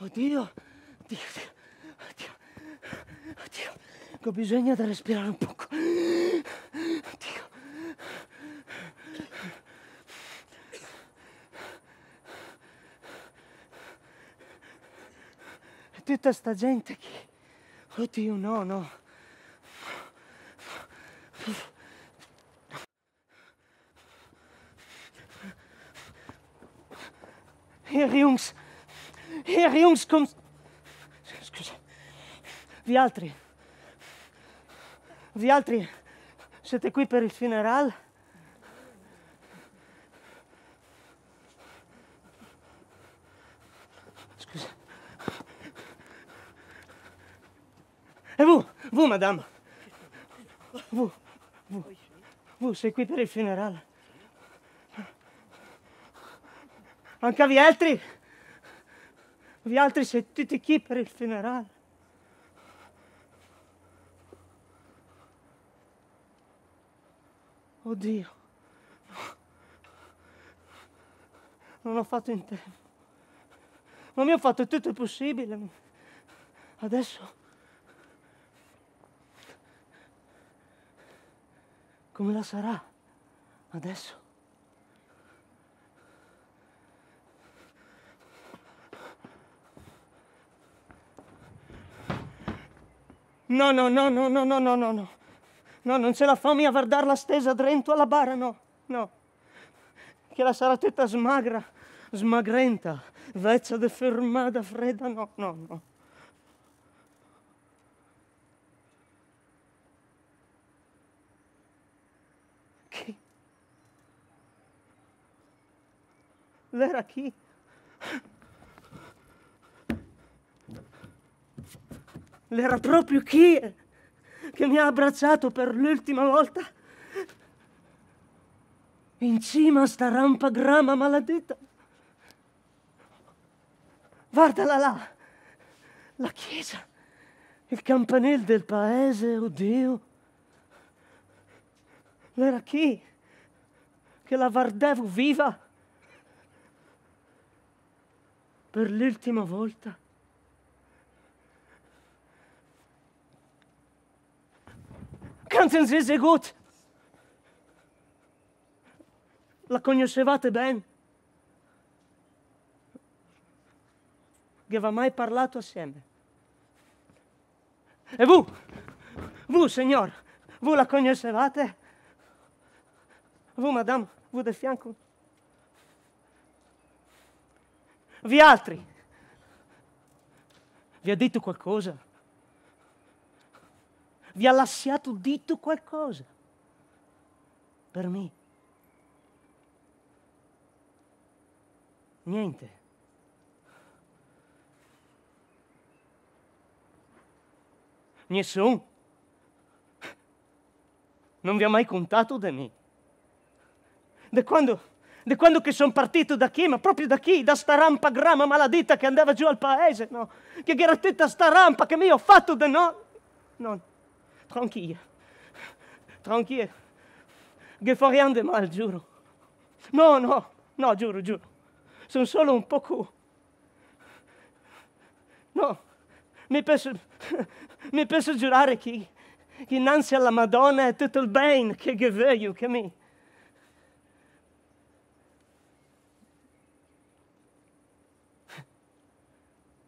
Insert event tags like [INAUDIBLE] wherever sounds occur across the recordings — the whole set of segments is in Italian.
Oddio, oddio, oddio, oddio, ho bisogno di respirare un poco. Oddio. E tutta sta gente qui! Oddio, no, no. Hier, Jungs era eh, un scom... Scusa. Vi altri? Vi altri siete qui per il funeral? Scusa. E eh, voi, voi madame? Voi, voi, voi sei qui per il funeral? Anche vi altri? Voi altri siete chi per il funerale. Oddio. Non ho fatto in tempo. Ma mi ho fatto tutto il possibile. Adesso... Come la sarà adesso? No, no, no, no, no, no, no, no, no. No, non ce la fa a la stesa drento alla bara, no, no. Che la sarà tutta smagra, smagrenta, vecchia de fermata, fredda, no, no, no. Chi? L'era chi? L'era proprio Kier che mi ha abbracciato per l'ultima volta. In cima a sta rampa grama maledetta. Guardala là, la chiesa, il campanile del paese, oddio. Oh L'era chi che la guardavo viva per l'ultima volta. canzoni sehr, sehr gut. La conoscevate bene? Che aveva mai parlato assieme? E voi, voi, signor, voi la conoscevate? Voi, madame, voi del fianco? Vi altri? Vi ha detto qualcosa? vi ha lasciato dito qualcosa per me. Niente. Nessuno. Non vi ha mai contato di me. Da quando di quando che sono partito da chi? Ma proprio da chi? Da sta rampa grama maledetta che andava giù al paese, no? Che era tutta sta rampa che mi ho fatto da no? Non tranquilla, tranquilla, che faremo di male, giuro. No, no, no, giuro, giuro. Sono solo un poco... No, mi posso, [LAUGHS] mi penso giurare che, che innanzi alla Madonna è tutto il bene che, che voglio che mi...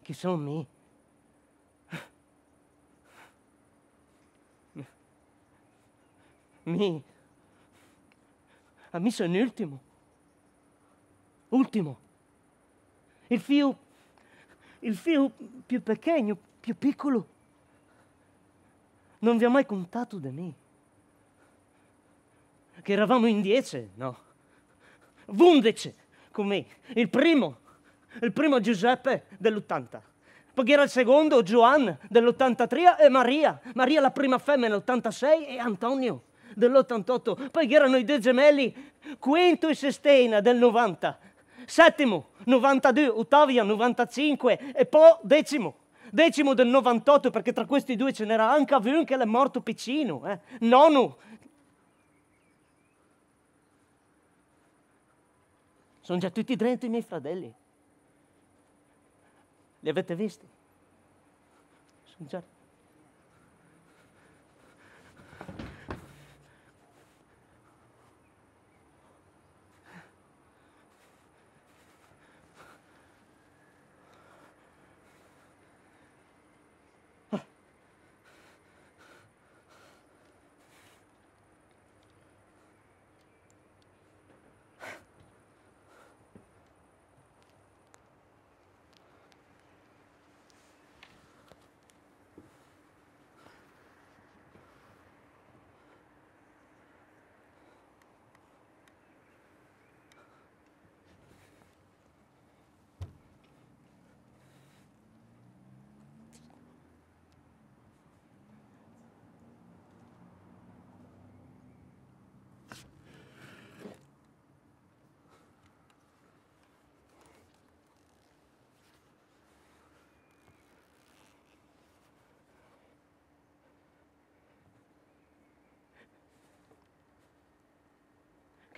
Che sono me. Mi. A mí sono ultimo. Ultimo. Il fio. il fio più pequeño, più piccolo. Non vi ha mai contato di me. Che eravamo in dieci, no? Vundici, con me. Il primo, il primo Giuseppe dell'80. Poi era il secondo, Giovanni dell'83 e Maria. Maria la prima femmina nell'86 e Antonio dell'88, poi erano i due gemelli Quinto e Sestena del 90, settimo 92, Ottavia 95 e poi decimo. Decimo del 98 perché tra questi due ce n'era anche un che è morto piccino, eh? nono. Sono già tutti dentro i miei fratelli. Li avete visti? Sono già...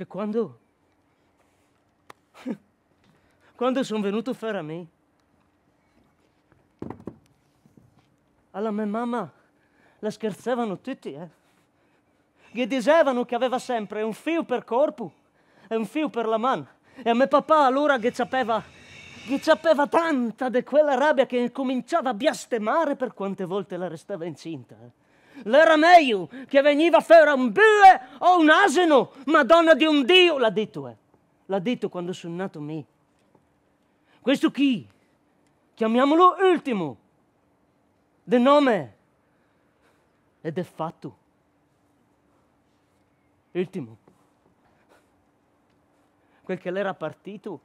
che quando, [LAUGHS] quando sono venuto fare a me, alla mia mamma la scherzavano tutti, eh. Gli dicevano che aveva sempre un fio per corpo e un fio per la mano. E a mio papà allora gli sapeva, che sapeva tanta di quella rabbia che cominciava a biastemare per quante volte la restava incinta. Eh l'era meglio che veniva a fare un bue o un asino, Madonna di un Dio, l'ha detto, eh. l'ha detto quando sono nato me. Questo chi? Chiamiamolo ultimo, del nome ed è fatto. Ultimo. Quel che l'era partito,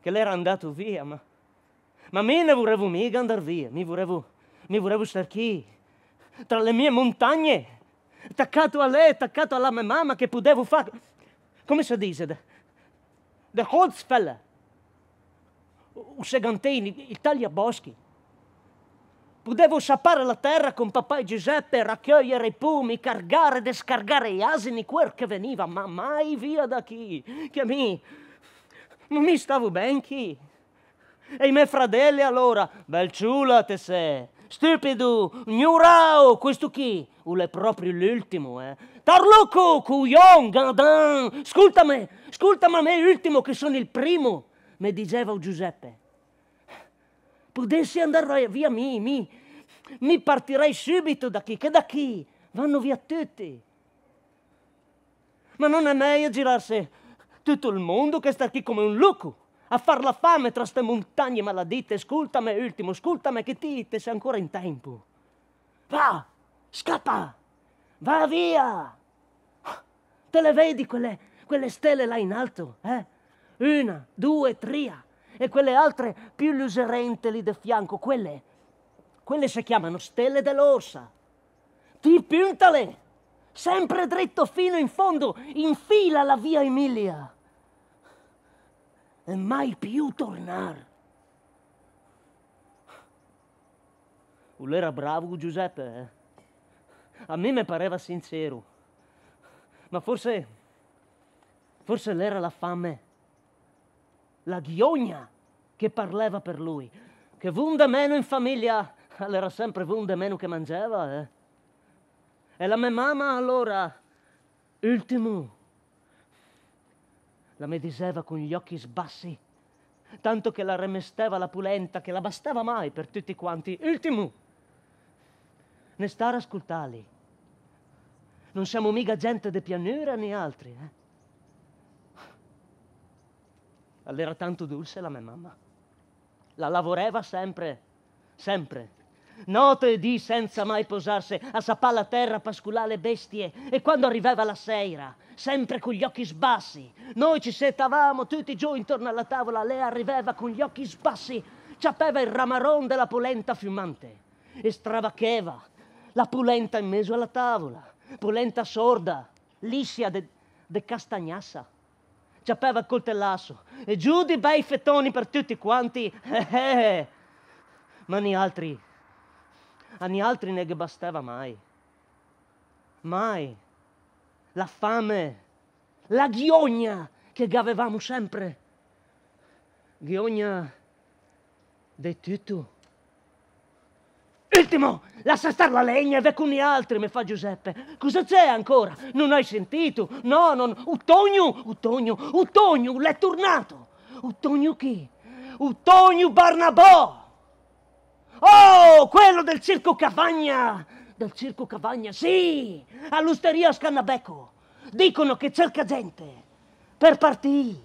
che l'era andato via, ma, ma me ne volevo mica andare via, mi volevo, mi volevo stare qui tra le mie montagne, attaccato a lei, attaccato alla mia mamma, che potevo fare, come si dice, de Holzfella, i segantini, il Boschi. Potevo sapare la terra con papà e Giuseppe, raccogliere i pumi, cargare e descargare gli asini, quel che veniva, ma mai via da chi? Che mi... Non mi stavo ben chi? E i miei fratelli allora, bel ciula te sei, stupido, gnurao, questo chi? O è proprio l'ultimo, eh? Tarluco, cuyon, gandan, ascoltami, ascoltami a me l'ultimo che sono il primo, mi diceva Giuseppe. Potessi andare via mi, mi, mi partirei subito da chi, che da chi? Vanno via tutti. Ma non è meglio girarsi tutto il mondo che sta qui come un loco a far la fame tra ste montagne maladite, Ascoltami, ultimo, ascoltami me che dite sei ancora in tempo. Va, scappa, va via. Te le vedi quelle, quelle stelle là in alto, eh? Una, due, tre, e quelle altre più luserente lì di fianco, quelle, quelle si chiamano stelle dell'orsa. Ti puntale, sempre dritto fino in fondo, infila la via Emilia e mai più tornare. Era bravo Giuseppe, eh? A me mi pareva sincero, ma forse, forse l'era la fame, la ghiogna che parlava per lui, che vunde meno in famiglia, allora [LAUGHS] sempre vunde meno che mangiava, eh? E la mia mamma allora, ultimo, la mediseva con gli occhi sbassi, tanto che la remesteva la pulenta, che la bastava mai per tutti quanti. Ultimo! Ne stare a ascoltali. Non siamo mica gente de pianura né altri, eh? Allora tanto dulce la mia mamma. La lavoreva sempre, sempre notte di senza mai posarsi, a sapà la terra pasculare bestie, e quando arrivava la sera, sempre con gli occhi sbassi, noi ci settavamo tutti giù intorno alla tavola, lei arrivava con gli occhi sbassi, ciappeva il ramaron della polenta fiumante, e stravaccheva la polenta in mezzo alla tavola, polenta sorda, liscia de, de castagnassa ciappeva il coltellasso e giù di bei fettoni per tutti quanti. [LAUGHS] Eh, eh. Ma noi altri a gli altri non bastava mai. Mai. La fame, la ghiogna che avevamo sempre. Ghiogna di tutto. Ultimo, lascia stare la legna e ve con gli altri, mi fa Giuseppe. Cosa c'è ancora? Non hai sentito? No, non... Utogno, Utogno, Utogno, l'è tornato. Utogno chi? Utogno Barnabò! Oh, quello del circo Cavagna! Del circo Cavagna, sì! All'usteria Scannabecco. Dicono che cerca gente per partire.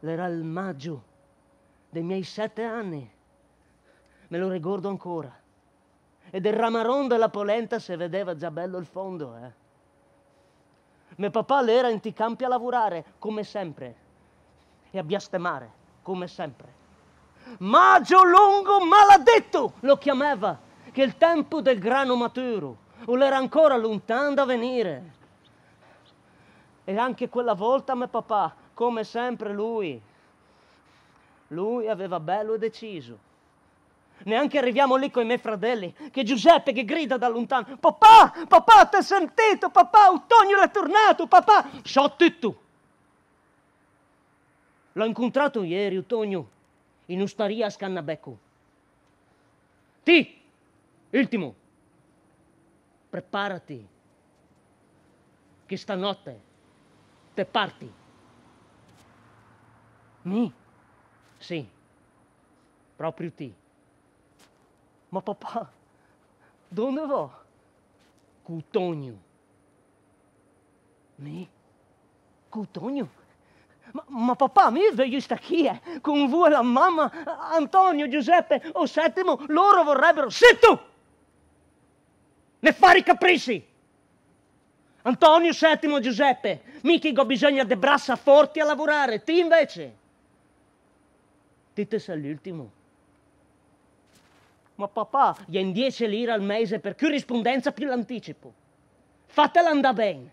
L'era il maggio dei miei sette anni. Me lo ricordo ancora. E del ramaron della polenta si vedeva già bello il fondo, eh. Mio papà l'era in ti campi a lavorare, come sempre e a biastemare, come sempre. Maggio lungo maledetto lo chiamava, che il tempo del grano maturo era ancora lontano da venire. E anche quella volta mio papà, come sempre lui, lui aveva bello e deciso. Neanche arriviamo lì con i miei fratelli, che Giuseppe che grida da lontano, papà, papà, ti sentito, papà, Antonio è tornato, papà, sciotti tu. L'ho incontrato ieri, Ottogno, in osteria a Scannabecco. Ti, ultimo, preparati, che stanotte te parti. Mi? Sì, proprio ti. Ma papà, dove va? Cutogno. Mi? Cutogno? Ma, ma, papà, mi sveglio sta chi è? Con voi la mamma, Antonio, Giuseppe o Settimo, loro vorrebbero... Sì tu! Ne fare i capricci! Antonio, Settimo, Giuseppe, mica ho bisogno di brassa forti a lavorare, ti invece. Ti te sei l'ultimo. Ma papà, gli in 10 lire al mese per corrispondenza più l'anticipo. Fatela andare bene.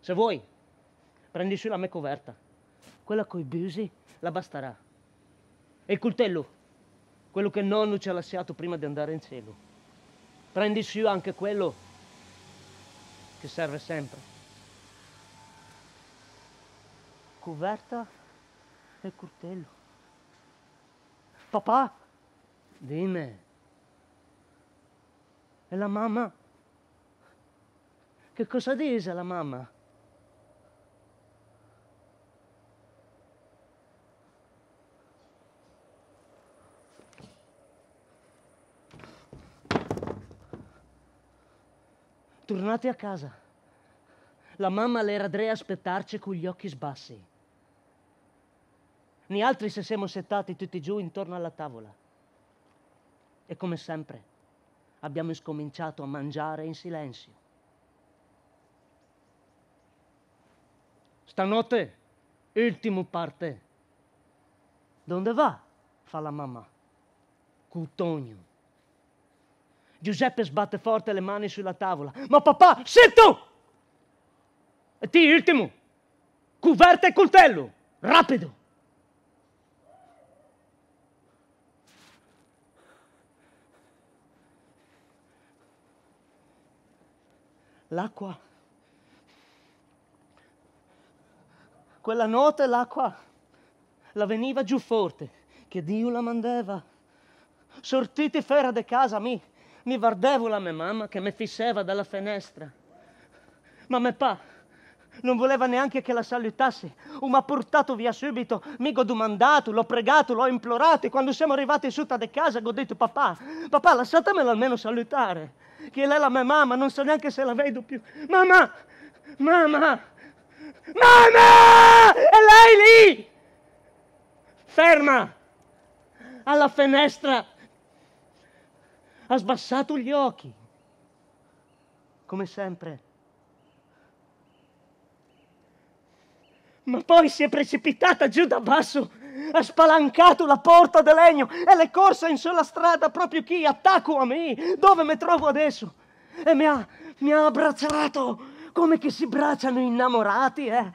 Se vuoi, Prendi su la me coperta. Quella coi busi la basterà. E il coltello, quello che nonno ci ha lasciato prima di andare in cielo. Prendi su anche quello che serve sempre. Coverta e coltello. Papà, dimmi. E la mamma? Che cosa dice la mamma? Tornate a casa. La mamma l'era dre a aspettarci con gli occhi sbassi. Noi altri se siamo settati tutti giù intorno alla tavola. E come sempre abbiamo scominciato a mangiare in silenzio. Stanotte, ultimo parte. Donde va? fa la mamma. Cutogno. Giuseppe sbatte forte le mani sulla tavola. Ma papà, sei tu! E ti ultimo! Cuverte e coltello! Rapido! L'acqua. Quella notte l'acqua la veniva giù forte, che Dio la mandava. Sortiti fera de casa mi mi vardevo la mia mamma che mi fisseva dalla finestra. Ma mio papà non voleva neanche che la salutassi, o mi ha portato via subito, mi ha domandato, l'ho pregato, l'ho implorato e quando siamo arrivati su da casa ho detto papà, papà lasciatemelo almeno salutare, che lei è la mia mamma, non so neanche se la vedo più. Mamma, mamma, mamma, è lei lì! Ferma, alla finestra! ha sbassato gli occhi, come sempre. Ma poi si è precipitata giù da basso, ha spalancato la porta da legno e l'è corsa in sulla strada proprio chi attacco a me, dove mi trovo adesso. E mi ha, mi ha abbracciato come che si bracciano innamorati, eh?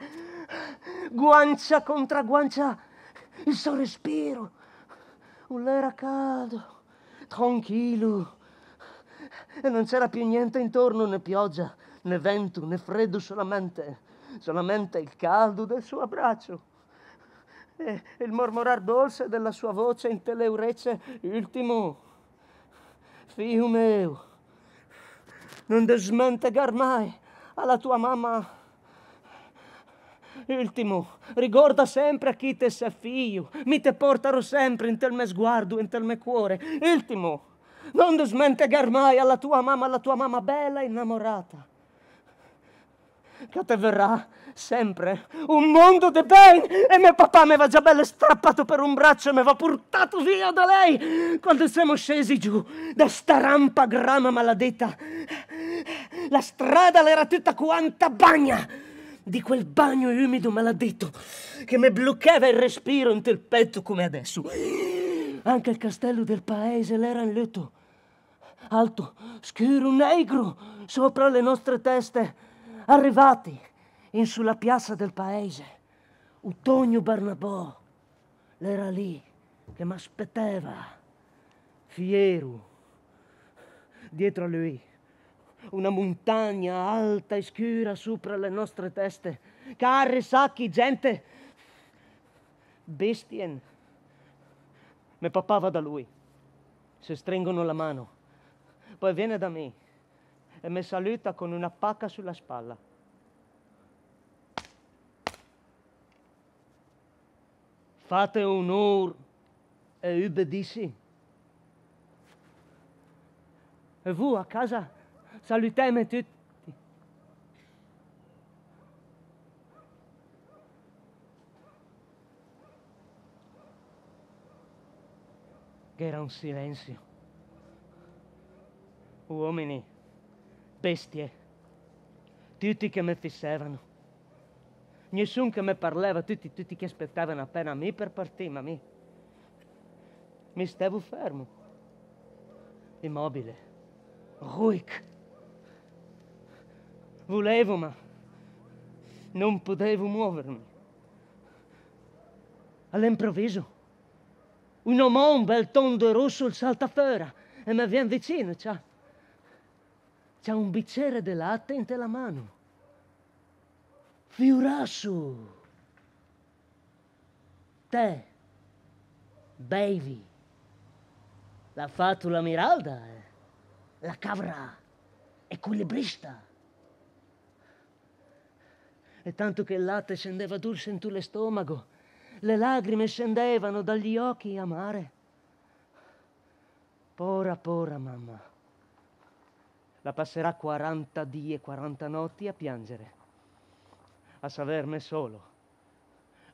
Guancia contro guancia, il suo respiro, un lera caldo. Tranquillo. E non c'era più niente intorno, né pioggia, né vento, né freddo, solamente, solamente il caldo del suo abbraccio. E il mormorar dolce della sua voce in teleurece ultimo. Figlio oh, mio, non desmentegar mai alla tua mamma Ultimo, ricorda sempre a chi te sei figlio, mi te porterò sempre in tel me sguardo, in tel me cuore. Ultimo, non smentegar mai alla tua mamma, alla tua mamma bella innamorata, che te verrà sempre un mondo di ben e mio papà mi va già bello strappato per un braccio e mi va portato via da lei quando siamo scesi giù da sta rampa grama maledetta la strada l'era tutta quanta bagna di quel bagno umido maledetto che mi bloccava il respiro in il petto come adesso. Anche il castello del paese l'era in letto. alto, scuro, negro, sopra le nostre teste, arrivati in sulla piazza del paese. Utonio Barnabò l'era lì che mi aspettava. fiero, dietro a lui una montagna alta e scura sopra le nostre teste. Carri, sacchi, gente, bestien. Me papà va da lui, si stringono la mano, poi viene da me e mi saluta con una pacca sulla spalla. Fate onore e ubbidisci. E voi a casa Salutiamo tutti. Che era un silenzio. Uomini, bestie, tutti che mi fissavano. Nessuno che mi parlava, tutti, tutti che aspettavano appena me per partire, ma me. Mi stavo fermo, immobile, ruic. Volevo, ma non potevo muovermi. All'improvviso, un uomo, un bel tondo e rosso, il saltaferra e mi viene vicino, c'ha, c'ha un bicchiere di latte in te la mano. Fiorasso! Te, bevi, l'ha fatto la Miralda, eh? la cavra, equilibrista e tanto che il latte scendeva dolce in tutto lo stomaco, le lacrime scendevano dagli occhi amare. Pora, pora, mamma. La passerà 40 dì e 40 notti a piangere, a saverme solo,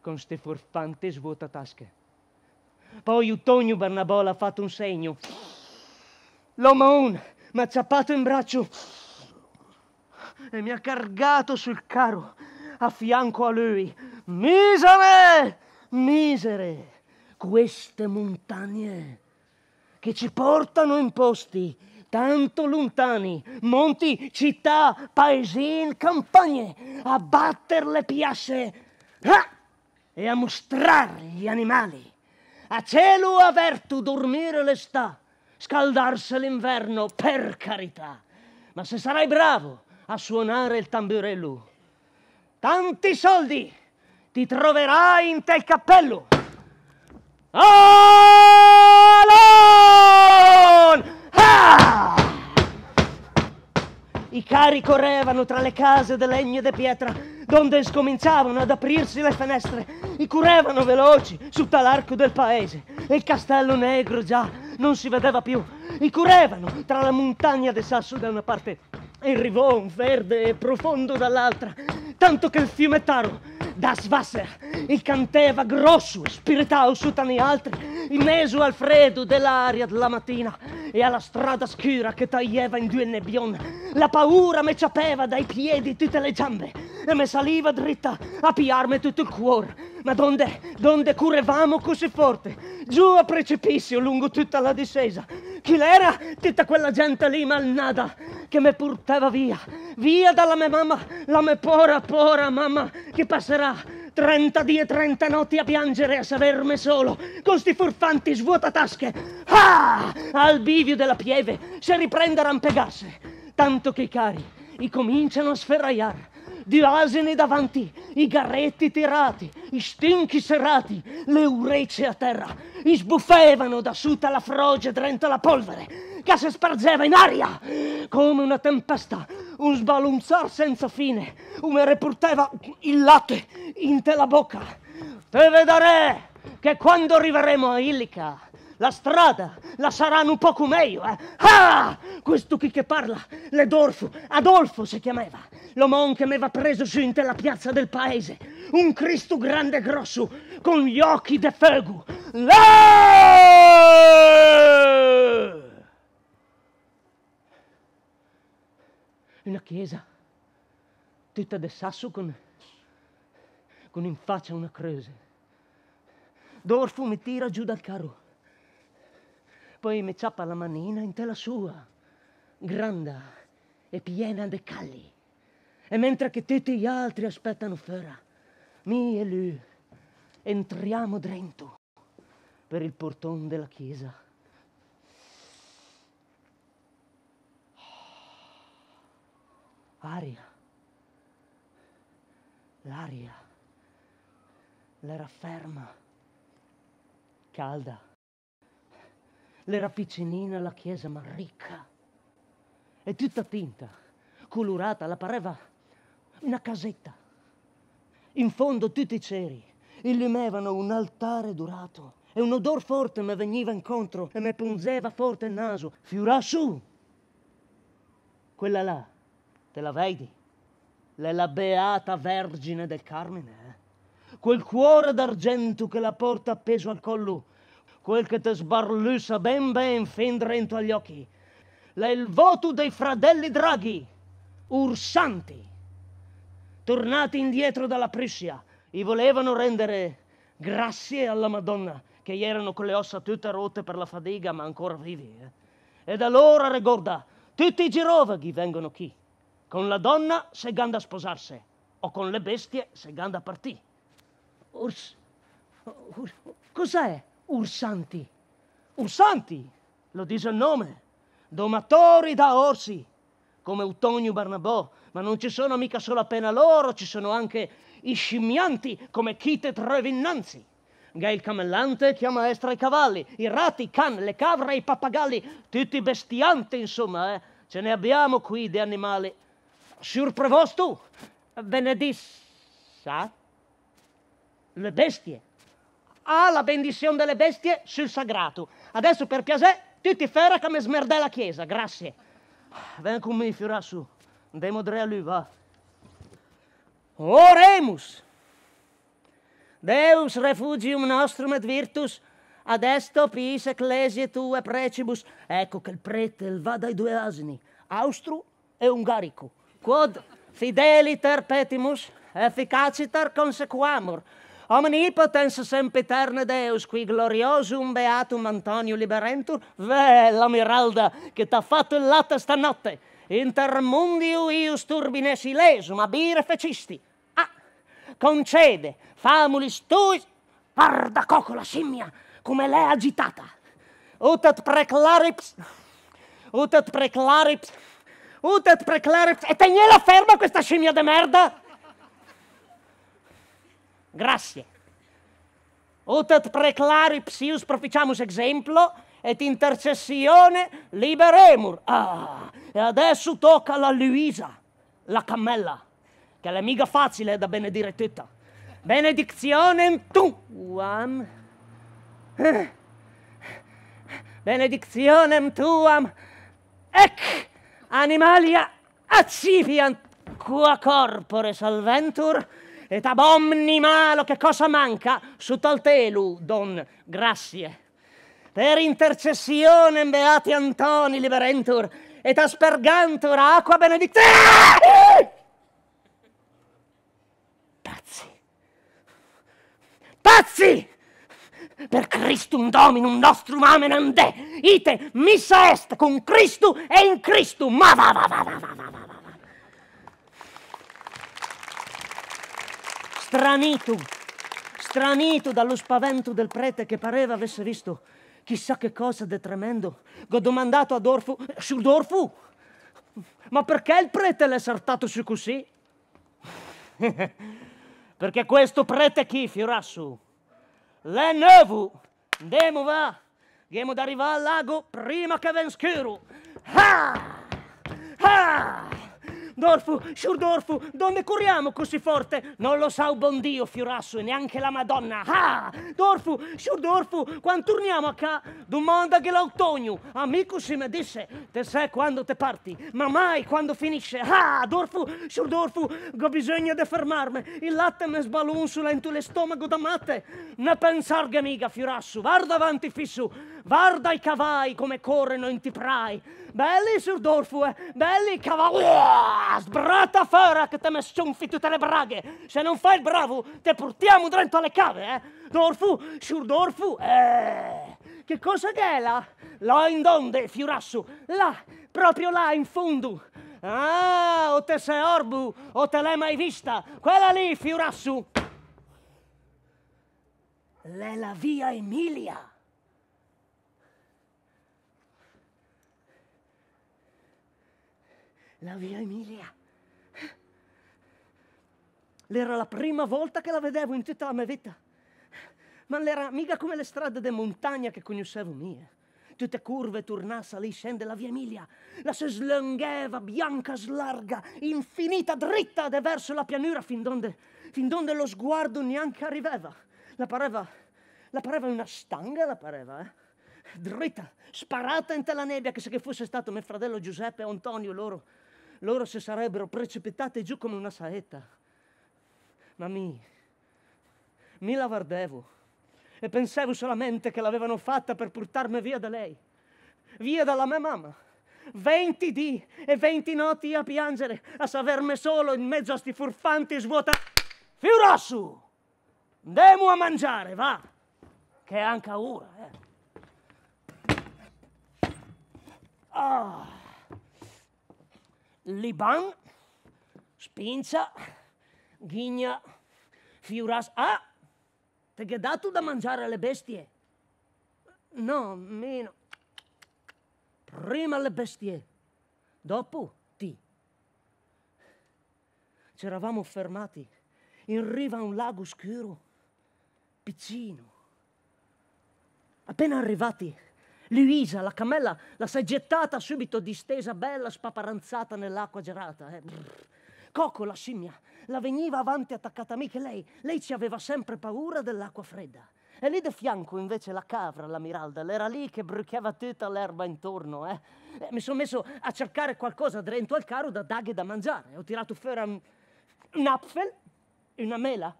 con ste furfante svuotatasche. Poi Utonio Barnabola ha fatto un segno. L'uomo un mi ha zappato in braccio e mi ha cargato sul carro a fianco a lui. Misere, misere, queste montagne che ci portano in posti tanto lontani, monti, città, paesini, campagne, a batter le piasce ah! e a mostrare gli animali. A cielo aperto dormire l'està, scaldarsi l'inverno, per carità. Ma se sarai bravo a suonare il tamburello, tanti soldi ti troverai in te il cappello. Alon! Ah! I cari correvano tra le case di legno e di pietra, donde scominciavano ad aprirsi le finestre. I curevano veloci su tal'arco del paese e il castello negro già non si vedeva più. I curevano tra la montagna di sasso da una parte e Rivon verde e profondo dall'altra, tanto che il fiume Taro, das Wasser, canteva grosso e spiritau su tani altri, in meso al freddo dell'aria della mattina e alla strada scura che taglieva in due nebbion. La paura me ciapeva dai piedi tutte le gambe e me saliva dritta a piarmi tutto il cuore ma donde, donde currevamo così forte? Giù a precipizio lungo tutta la discesa. Chi l'era? Tutta quella gente lì malnada che me portava via. Via dalla mia mamma, la mia pora pora mamma che passerà 30 di e 30 notti a piangere a saverme solo con sti furfanti svuotatasche. Ah! Al bivio della pieve se riprende a rampegarsi. Tanto che i cari i cominciano a sferraiare di asini davanti, i garretti tirati, i stinchi serrati, le urecce a terra, i sbuffevano da suta la froge drenta la polvere, che si spargeva in aria come una tempesta, un sbalunzar senza fine, come repurteva il latte in te la bocca. Te vedere che quando arriveremo a Illica la strada la saranno un poco meglio, eh? Ah! Questo chi che parla, l'Edorfu, Adolfo si chiamava, l'omon che mi aveva preso su in la piazza del paese, un Cristo grande e grosso, con gli occhi de fegu. Là! Una chiesa, tutta de sasso con, con in faccia una croce. Dorfu mi tira giù dal carro, poi mi ciappa la manina in tela sua, grande e piena di calli. E mentre che tutti gli altri aspettano fuori, mi e lui entriamo dentro per il portone della chiesa. Aria, l'aria, l'era ferma, calda, l'era piccinina la chiesa ma ricca, e tutta tinta, colorata, la pareva una casetta. In fondo tutti i ceri illumevano un altare durato e un odor forte mi veniva incontro e mi punzeva forte il naso. Fiorà su! Quella là, te la vedi? L'è la beata Vergine del Carmine, eh? Quel cuore d'argento che la porta appeso al collo, quel che te sbarlussa ben ben fin drento agli occhi. L'è il voto dei fratelli draghi, ursanti tornati indietro dalla Prussia, e volevano rendere grazie alla Madonna che erano con le ossa tutte rotte per la fatica ma ancora vivi. Eh? da allora ricorda, tutti i girovaghi vengono qui, con la donna se ganda a sposarsi o con le bestie se ganda a partire. Urs... Ur... Cos'è ursanti? Ursanti, lo dice il nome, domatori da orsi, come Utonio Barnabò ma non ci sono mica solo appena loro, ci sono anche i scimmianti come Chite Trevinnanzi. Gail Camellante chiama estra i cavalli, i rati, i can, le cavre e i pappagalli, tutti bestianti insomma, eh? ce ne abbiamo qui di animali. Sur prevostu, benedissa le bestie. Ah, la benedizione delle bestie sul sagrato. Adesso per piacere, tutti ferra come smerdè la chiesa, grazie. Ven con me, fiorà su. De modre a luva. Oremus! Deus refugium nostrum et virtus, ad esto pis ecclesiae tue precibus, ecco che il prete il va dai due asini, austru e ungarico, quod fideliter petimus, efficaciter consequamur, omnipotens sempiterne Deus, qui gloriosum beatum Antonio liberentur, vè l'amiralda che t'ha fatto il latte stanotte, Intermundiu ius turbine silesum, abire fecisti. Ah, concede, famulis tui, parda cocola scimmia, come l'è agitata. Utet preclarips, utet preclarips, utet preclarips, e tegnela ferma questa scimmia de merda! Grazie. Utet preclarips ius proficiamus exemplo, et intercessione liberemur. Ah, e adesso tocca alla Luisa, la cammella, che è mica facile da benedire tutta. Benedizione tuam. Eh. Benedizione tuam. Ec animalia accipiant qua corpore salventur et ab omni malo che cosa manca al telu, don grazie per intercessione beati Antoni liberentur et aspergantur aqua benedicta. Pazzi. Pazzi! Per Christum Dominum nostrum amen ande, ite missa est con Cristo e in Cristo, ma va va va va va va va Stranito, Stranitu, dallo spavento del prete che pareva avesse visto chissà che cosa di tremendo, che ho domandato a Dorfu, sul Dorfu, ma perché il prete l'ha saltato su così? [LAUGHS] perché questo prete chi, Fiorassu, l'è nuovo, andiamo va, andiamo ad arrivare al lago prima che venga scuro. Ha! Ha! Dorfu, sur Dorfu, donde corriamo così forte? Non lo sa un oh buon Dio, Fiorasso, e neanche la Madonna. Ah! Dorfu, sur Dorfu, quando torniamo a ca, domanda che l'autogno. Amico si mi disse, te sai quando te parti, ma mai quando finisce. Ah! Dorfu, sur Dorfu, ho bisogno di fermarmi. Il latte mi sbalonsula in tuo stomaco da matte. Ne pensar che mica, Fiorasso, guarda avanti fisso. Guarda i cavai come corrono in tiprai. Belli sul dorfue, eh. belli cavai. Ah, Sbrata fora che te me scionfi tutte le braghe. Se non fai il bravo, te portiamo dentro alle cave, eh. Dorfu, sul dorfu, eh. Che cosa che è là? Là in donde, fiurassu. Là, proprio là, in fondo. Ah, o te sei orbu, o te l'hai mai vista. Quella lì, fiurassu. L'è la via Emilia. la via Emilia. L'era la prima volta che la vedevo in tutta la mia vita. Ma l'era mica come le strade di montagna che conoscevo mie. Tutte curve, tornassa, lì scende la via Emilia. La si slungheva, bianca, slarga, infinita, dritta, de verso la pianura, fin donde, fin donde lo sguardo neanche arrivava. La pareva, la pareva una stanga, la pareva, eh? Dritta, sparata in te la nebbia, che se che fosse stato mio fratello Giuseppe e Antonio loro loro si sarebbero precipitate giù come una saetta. Ma mi, mi lavardevo e pensavo solamente che l'avevano fatta per portarmi via da lei, via dalla mia mamma. Venti dì e venti notti a piangere, a savermi solo in mezzo a sti furfanti svuota. Fiurassu! Andiamo a mangiare, va! Che è anche ora, eh! Ah! Liban, spincia, Ghigna, Fiuras. Ah! ti Perché dato da mangiare alle bestie? No, meno. Prima le bestie, dopo ti. C'eravamo fermati in riva a un lago scuro, piccino. Appena arrivati Luisa, la cammella, la sei gettata subito distesa, bella, spaparanzata nell'acqua gelata. Eh. Coco, la scimmia, la veniva avanti attaccata a me, che lei, lei ci aveva sempre paura dell'acqua fredda. E lì di fianco invece la cavra, la Miralda, era lì che bruciava tutta l'erba intorno. Eh. mi sono messo a cercare qualcosa dentro al carro da daghe da mangiare. Ho tirato fuori un, un apfel e una mela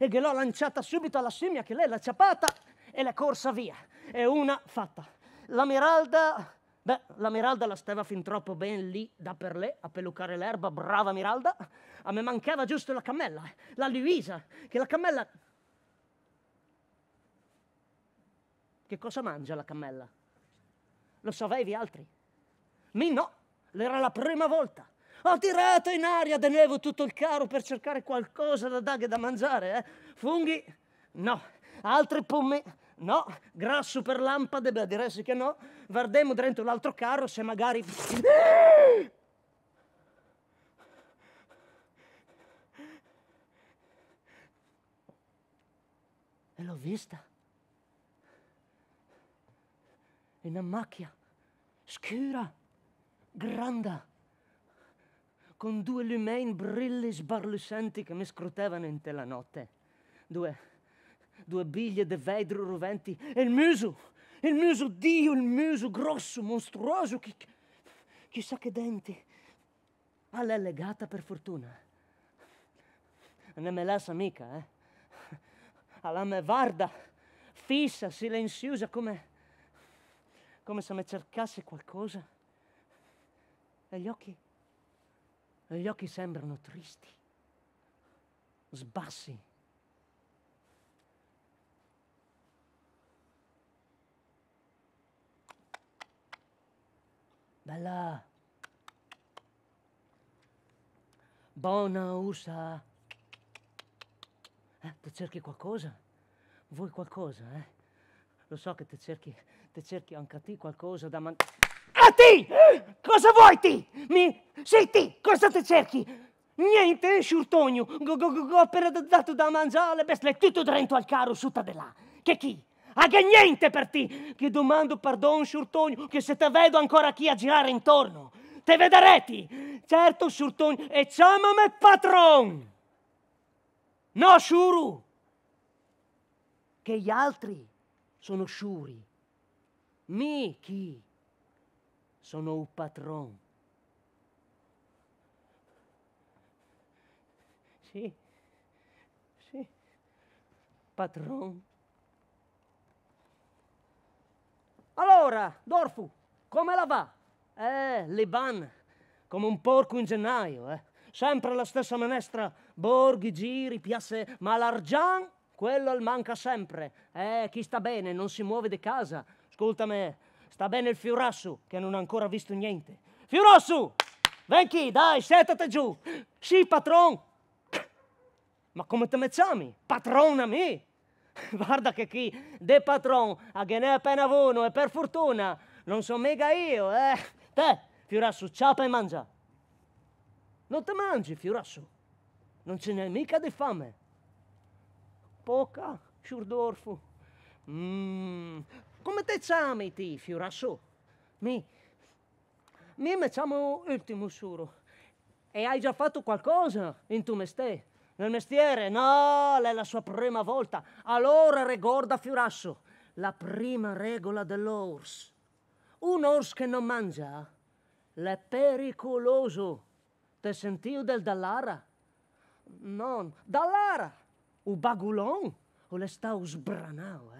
e che l'ho lanciata subito alla scimmia che lei l'ha ciapata e l'è corsa via. E una fatta. La Miralda, beh, la Miralda la stava fin troppo ben lì, da per lei, a pelucare l'erba, brava Miralda. A me mancava giusto la cammella, la Luisa, che la cammella... Che cosa mangia la cammella? Lo sapevi altri? Mi no, era la prima volta. Ho tirato in aria de nuovo tutto il caro per cercare qualcosa da dare da mangiare, eh? Funghi? No. Altri pomme? No, grasso per lampade, beh, diresti che no. Vardemo dentro l'altro carro se magari... E l'ho vista. In una macchia, scura, grande, con due lumeni brilli sbarlucenti che mi scrutevano in te la notte. Due due biglie di vedro roventi e il muso, il muso, Dio, il muso grosso, mostruoso, chi, chissà che denti. Ah, l'è legata per fortuna. Ne me lascia mica, eh. Alla me guarda, fissa, silenziosa, come, come se mi cercasse qualcosa. E gli occhi, e gli occhi sembrano tristi, sbassi Bella. Buona Ursa. Eh, tu cerchi qualcosa? Vuoi qualcosa, eh? Lo so che te cerchi, te cerchi anche a te qualcosa da mangiare. A te! Cosa vuoi ti? Mi... Sì, ti! Cosa te cerchi? Niente, sciurtogno, go go go, go per dato da mangiare, bestia, tutto drento al caro, sutta di là. Che chi? a che niente per te, che domando pardon surtogno, che se te vedo ancora chi a girare intorno, te vedereti, certo surtogno, e chiamami patron, no sciuru, che gli altri sono sciuri, mi chi sono un patron. Sì, sì, patron. Allora, Dorfu, come la va? Eh, Liban, come un porco in gennaio, eh. Sempre la stessa menestra, borghi, giri, piazze, ma l'argian, quello il manca sempre. Eh, chi sta bene non si muove di casa. Ascolta me, sta bene il Fiorassu, che non ha ancora visto niente. Fiorassu, Venchi, dai, settate giù. Sì, patron. Ma come te mezzami? Patron a me. [LAUGHS] Guarda che chi de patron a che ne è appena uno e per fortuna non sono mega io, eh. Te, Fiorassu, ciapa e mangia. Non te mangi, Fiorassu. Non ce n'è mica di fame. Poca, Sciurdorfu. Mm. Come te chiami ti, Fiorassu? Mi... Mi mi chiamo Ultimus Suro. E hai già fatto qualcosa in tu mestiere? Nel mestiere? No, è la sua prima volta. Allora regorda Fiorasso, la prima regola dell'ors. Un ors che non mangia è pericoloso. Te sentiu del Dallara? Non, Dallara! U bagulon? O le sta sbranao, eh?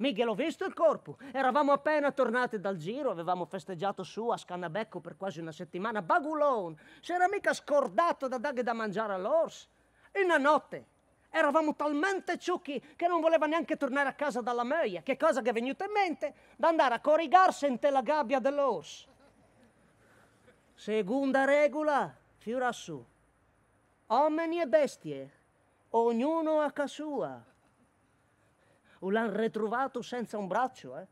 Mica l'ho visto il corpo. Eravamo appena tornati dal giro, avevamo festeggiato su a Scannabecco per quasi una settimana. Bagulon! Si era mica scordato da dare da mangiare all'orso. In una notte eravamo talmente ciucchi che non voleva neanche tornare a casa dalla moglie. Che cosa che è venuta in mente? D'andare a corrigarsi in te la gabbia dell'orso. Seconda regola, fiorassù. su. Uomini e bestie, ognuno a casa sua o l'hanno ritrovato senza un braccio, eh?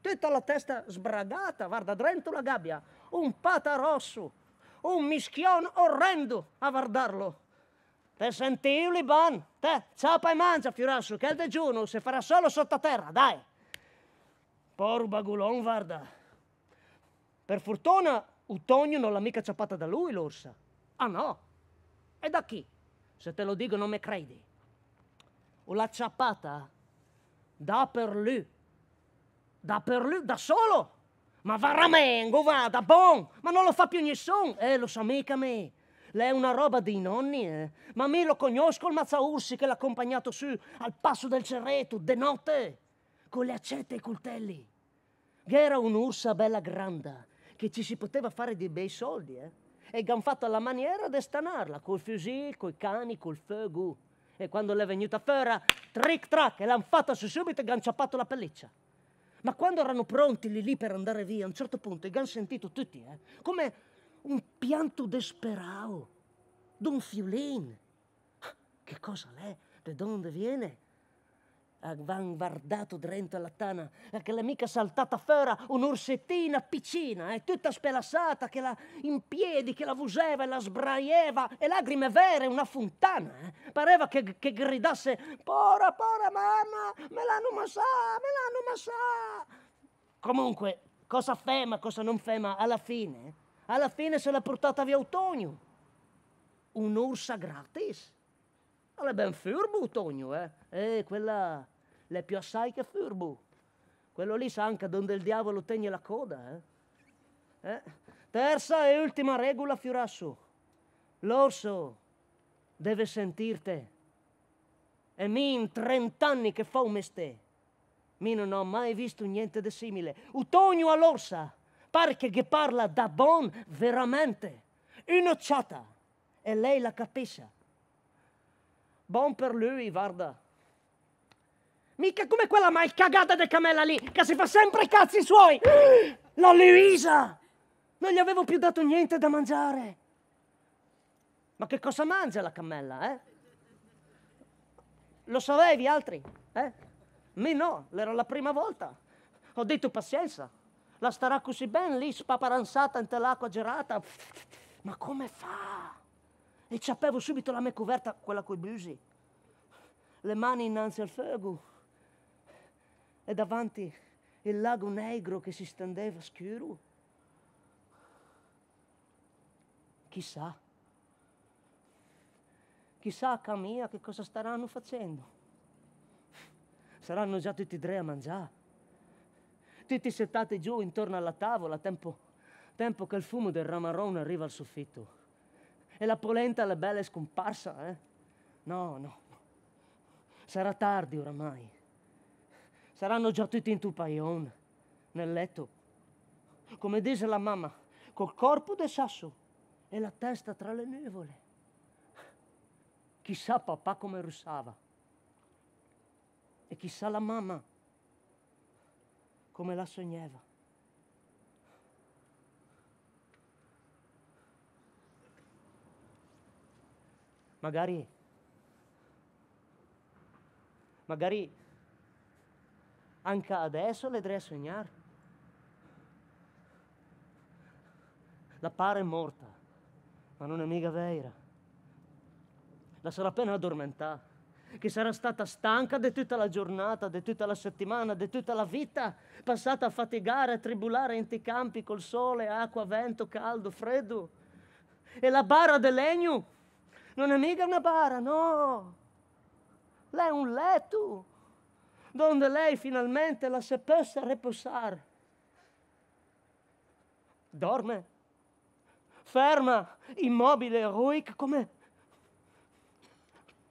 Tutta la testa sbragata, guarda, dentro la gabbia, un pata rosso, un mischione orrendo a guardarlo. Te sentivo lì, Te, ciapa e mangia, Fiorasso, che il digiuno si farà solo sottoterra, dai! Poro bagulon, guarda. Per fortuna, Utonio non l'ha mica ciappata da lui, l'orsa. Ah no? E da chi? Se te lo dico non mi credi. O l'ha ciappata da per lui. da per lui, da solo. Ma va ramengo, va, da bon, ma non lo fa più nessuno. Eh, lo sa mica me. Lei è una roba dei nonni, eh. Ma me lo conosco il Mazzaursi che l'ha accompagnato su al passo del cerreto, de notte, con le accette e i coltelli. Che era un'ursa bella granda, che ci si poteva fare dei bei soldi, eh. E gan fatto alla maniera de stanarla, col fusil, coi cani, col fuoco. E quando l'è venuta fuori, trick track, e l'hanno fatta su subito e gli hanno ciappato la pelliccia. Ma quando erano pronti lì lì per andare via, a un certo punto, e gli hanno sentito tutti, eh, come un pianto desperato, d'un fiulin. Che cosa l'è? Da dove viene? avanguardato drento alla tana, che mica saltata fera un'orsettina piccina, eh, tutta spelassata, che la in piedi, che la vuseva e la sbraieva, e lagrime vere, una fontana. Eh. Pareva che, che, gridasse, pora, pora mamma, me l'hanno massà, me l'hanno massà. Comunque, cosa fema, cosa non fema, alla fine, alla fine se l'ha portata via Otonio. Un'orsa gratis. Allora, ben furbo Otonio, eh. E eh, quella le più assai che furbo. Quello lì sa anche dove il diavolo tegne la coda. Eh? Eh? Terza e ultima regola, Fiorasso. L'orso deve sentirte. E mi in trent'anni che fa un mestè. Mi non ho mai visto niente di simile. Utogno all'orsa. Pare che parla da bon veramente. Inocciata. E lei la capisce. Buon per lui, guarda. Mica come quella mal cagata del camella lì, che si fa sempre i cazzi suoi! [GASPS] La Luisa! Non gli avevo più dato niente da mangiare! Ma che cosa mangia la cammella, eh? Lo sapevi altri, eh? Me no, era la prima volta. Ho detto pazienza, la starà così ben lì, spaparanzata in l'acqua gelata. Ma come fa? E ci appevo subito la mia coperta, quella coi blusi. Le mani innanzi al fuoco e davanti il lago negro che si stendeva scuro. Chissà, chissà a Camia che cosa staranno facendo. Saranno già tutti e tre a mangiare. Tutti settati giù intorno alla tavola, tempo, tempo che il fumo del ramarone arriva al soffitto. E la polenta è bella è scomparsa, eh? No, no. Sarà tardi oramai. Saranno già tutti in tupaion, nel letto. Come dice la mamma, col corpo del sasso e la testa tra le nuvole. Chissà papà come russava. E chissà la mamma come la sogneva. Magari, magari anche adesso le andrei a sognare. La pare è morta, ma non è mica vera. La sarà appena addormentata, che sarà stata stanca di tutta la giornata, di tutta la settimana, di tutta la vita, passata a faticare, a tribulare in ti campi col sole, acqua, vento, caldo, freddo. E la bara del legno non è mica una bara, no! Lei è un letto, donde lei finalmente la seppesse riposare. Dorme, ferma, immobile, ruic come,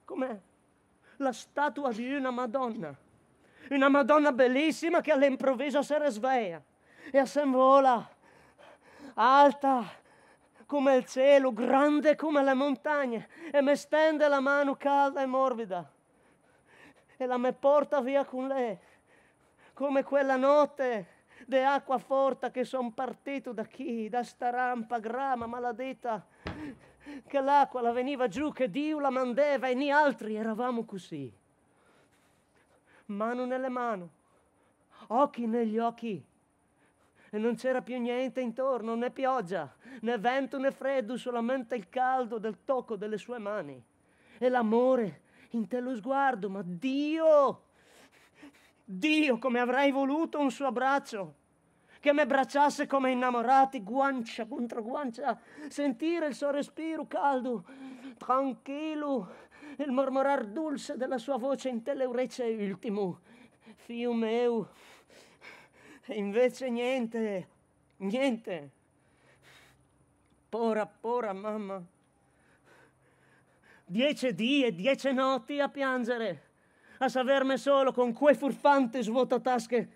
come la statua di una Madonna. Una Madonna bellissima che all'improvviso si risveglia e s'invola alta come il cielo, grande come le montagne e mi stende la mano calda e morbida e la me porta via con lei, come quella notte de acqua forte che son partito da chi, da sta rampa grama maledetta, che l'acqua la veniva giù, che Dio la mandeva e noi altri eravamo così. Mano nelle mani, occhi negli occhi. E non c'era più niente intorno, né pioggia, né vento né freddo, solamente il caldo del tocco delle sue mani e l'amore in te lo sguardo, ma Dio, Dio, come avrei voluto un suo abbraccio, che mi abbracciasse come innamorati, guancia contro guancia, sentire il suo respiro caldo, tranquillo, il mormorar dulce della sua voce in te le orecce ultimo, fiu meu, e invece niente, niente, pora pora mamma dieci dì e dieci notti a piangere, a savermi solo con quei furfanti svuotatasche,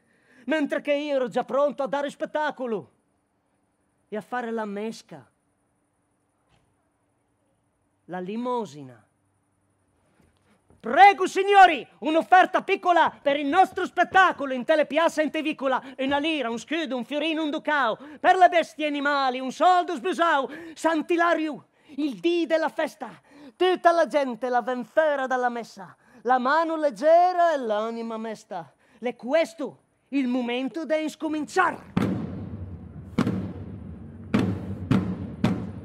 mentre che io ero già pronto a dare spettacolo e a fare la mesca, la limosina. Prego signori, un'offerta piccola per il nostro spettacolo in telepiazza in tevicola, una lira, un scudo, un fiorino, un ducao, per le bestie animali, un soldo sbusau, Sant'Ilario, il dì della festa, Tutta la gente la venfera dalla messa, la mano leggera e l'anima mesta. E questo il momento di scominciare.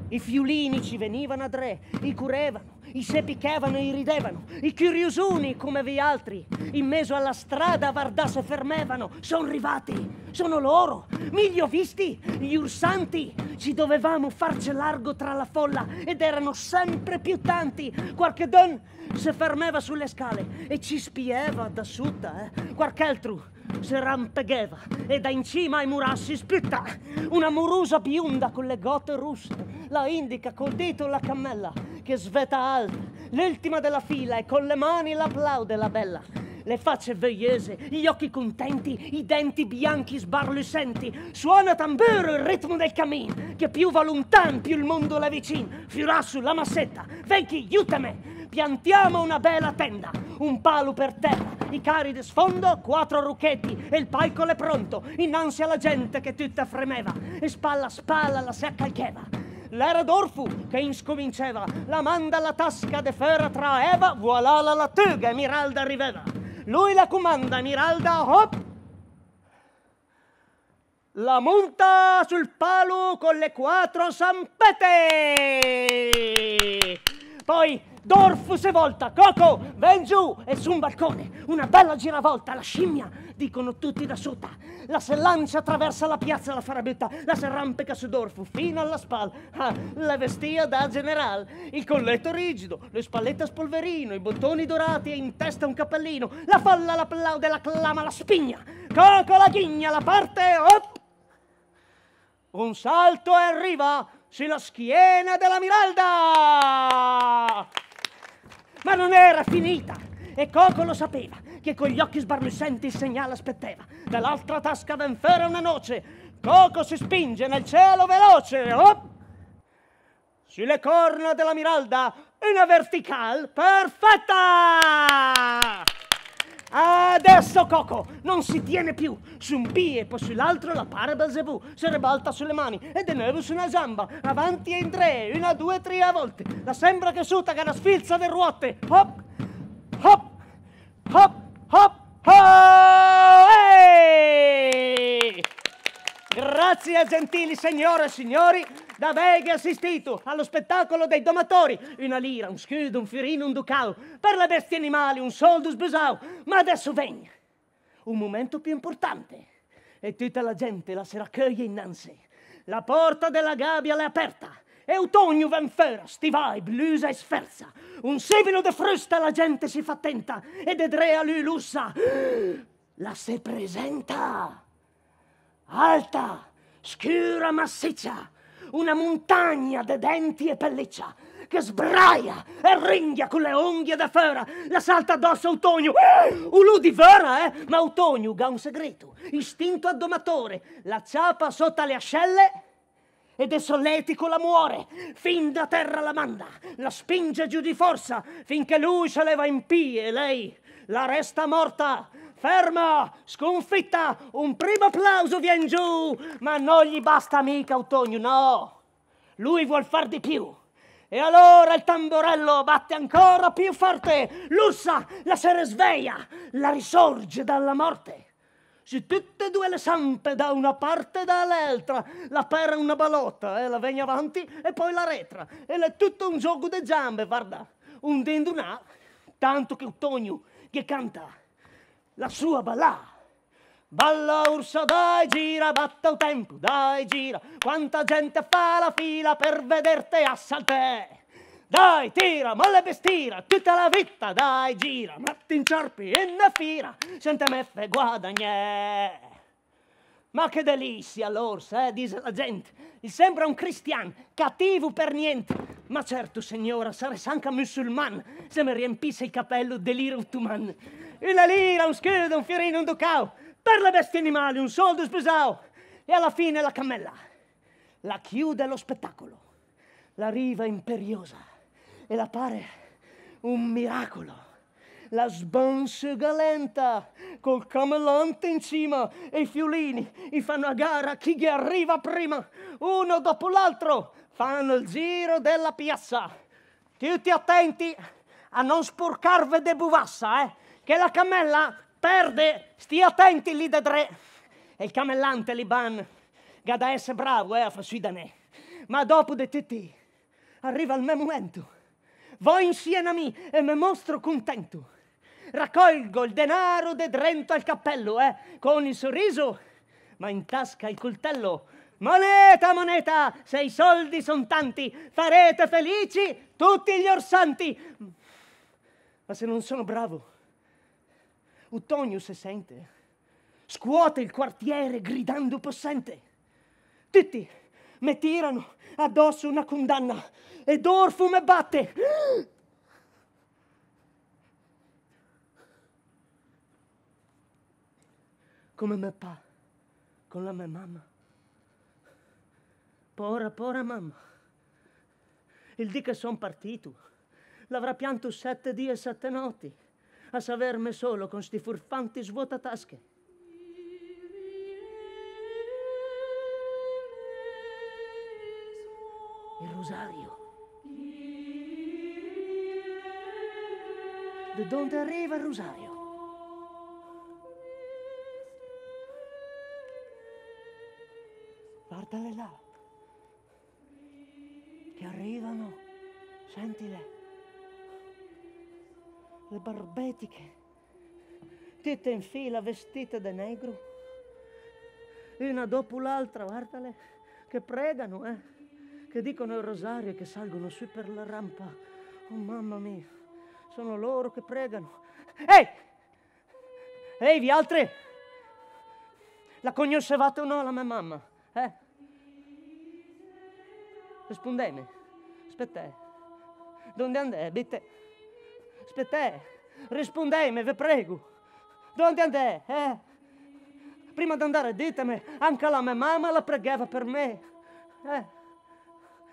I fiulini ci venivano a tre, i curevano, i sepi chevano e ridevano, i curiosuni come vi altri, in mezzo alla strada vardà se fermevano, son rivati, sono loro, miglio visti, gli ursanti, ci dovevamo farci largo tra la folla ed erano sempre più tanti, qualche don se fermava sulle scale e ci spieva da sutta, eh. Qualche altro se rampegheva e da in cima ai murassi spitta una murusa bionda con le gote russe, la indica col dito la cammella che sveta alta, l'ultima della fila e con le mani l'applaude la bella le facce vegliese, gli occhi contenti, i denti bianchi sbarlucenti. Suona tamburo il ritmo del cammin, che più va lontan, più il mondo la vicin. Fiorà sulla massetta, vecchi, aiutami! Piantiamo una bella tenda, un palo per terra, i cari di sfondo, quattro rucchetti e il palco è pronto, innanzi alla gente che tutta fremeva e spalla a spalla la si accalcheva l'era d'Orfu che inscominceva, la manda alla tasca de fera traeva, voilà la lattuga Miralda riveva. Lui la comanda, Miralda, hop! La monta sul palo con le cuatro sampete! Poi Dorf si volta, Coco, ven giù e su un balcone, una bella giravolta, la scimmia, dicono tutti da sotto. La se lancia attraversa la piazza la farabetta, la se serrampeca su Dorfu fino alla spalla. Ah, la vestia da general, il colletto rigido, le spallette a spolverino, i bottoni dorati e in testa un cappellino. La folla l'applaude, la clama, la spigna. Coco la ghigna, la parte op. Un salto e arriva sulla schiena della Miralda! Ma non era finita! E Coco lo sapeva, che con gli occhi sbarlussenti il segnale aspettava. Dall'altra tasca ben fera una noce. Coco si spinge nel cielo veloce. Oh! Sulle corna della Miralda, una vertical perfetta! Adesso Coco non si tiene più. Su un piede e poi sull'altro la para Belzebù. Si ribalta sulle mani e di nuovo su una gamba. Avanti e in tre, una, due, tre a volte. La sembra che suta che la sfilza di ruote. Hop, hop, hop, hop. Grazie, gentili signore e signori, da Beghi assistito allo spettacolo dei domatori. Una lira, un scudo, un fiorino, un ducao. Per le bestie animali, un soldo sbesao. Ma adesso venga un momento più importante. E tutta la gente la si raccoglie innanzi. La porta della gabbia l'è aperta. E ven fera, stivai, blusa e sferza. Un sibilo de frusta la gente si fa attenta. Ed edrea lui lussa. La se presenta. Alta Schiura massiccia, una montagna di denti e pelliccia che sbraia e ringhia con le unghie da fera, la salta addosso a Otonio. Eh, Ulu di vera, eh? Ma Otonio ha un segreto, istinto addomatore, la ciapa sotto le ascelle ed è solletico la muore, fin da terra la manda, la spinge giù di forza, finché lui se leva in pie e lei la resta morta, Ferma! Sconfitta! Un primo applauso vien giù! Ma non gli basta mica Ottogno, no! Lui vuol far di più! E allora il tamborello batte ancora più forte, lussa, la sera sveglia, la risorge dalla morte. Se tutte e due le zampe da una parte e dall'altra, la pera una balotta e la vegna avanti e poi la retra. E è tutto un gioco di zampe, guarda, un dendunà, tanto che Ottogno che canta la sua balà. Balla Urso, dai gira, batta un tempo, dai gira, quanta gente fa la fila per vederti a saltè. Dai tira, molle bestira, tutta la vita dai gira, matti in ciarpi e ne fira, sente me fe guadagnè. Ma che delizia l'orsa, eh, dice la gente, il sembra un cristian, cattivo per niente. Ma certo, signora, sarei anche musulman se mi riempisse il capello dell'iruttuman una lira, un schildo, un fiorino, un ducao, per le bestie animali, un soldo spesao, e alla fine la cammella. La chiude lo spettacolo, la riva imperiosa, e la pare un miracolo. La sbonce galenta, col camellante in cima, e i fiolini i fanno a gara chi gli arriva prima, uno dopo l'altro, fanno il giro della piazza. Tutti attenti a non sporcarvi de buvassa, eh? che la cammella perde, stia attenti lì da tre. E il camellante Liban, che da essere bravo eh, a far sui danè. Ma dopo di tutti, arriva il mio momento. Voi insieme a me e mi mostro contento. Raccolgo il denaro de drento al cappello, eh, con il sorriso, ma in tasca il coltello. Moneta, moneta, se i soldi son tanti, farete felici tutti gli orsanti. Ma se non sono bravo, Utonio se sente, scuote il quartiere gridando possente. Tutti mi tirano addosso una condanna e Dorfu me batte. Come me pa, con la mia mamma. Pora, pora mamma. Il dì che son partito, l'avrà pianto sette dì e sette notti a saverme solo con sti furfanti svuotatasche. Il rosario. Da dove arriva il rosario? Guardale là. Che arrivano. Sentile le barbetiche, tutte in fila vestite di negro, una dopo l'altra, guardale, che pregano, eh, che dicono il rosario e che salgono su per la rampa. Oh mamma mia, sono loro che pregano. Ehi! Ehi, vi altri! La conoscevate o no la mia mamma? Eh? Rispondemi, aspetta, eh. dove andate? Bitte. Aspettate, eh. rispondetemi, vi prego. Dove andate? Eh? Prima di andare ditemi, anche la mia mamma la pregava per me. Eh?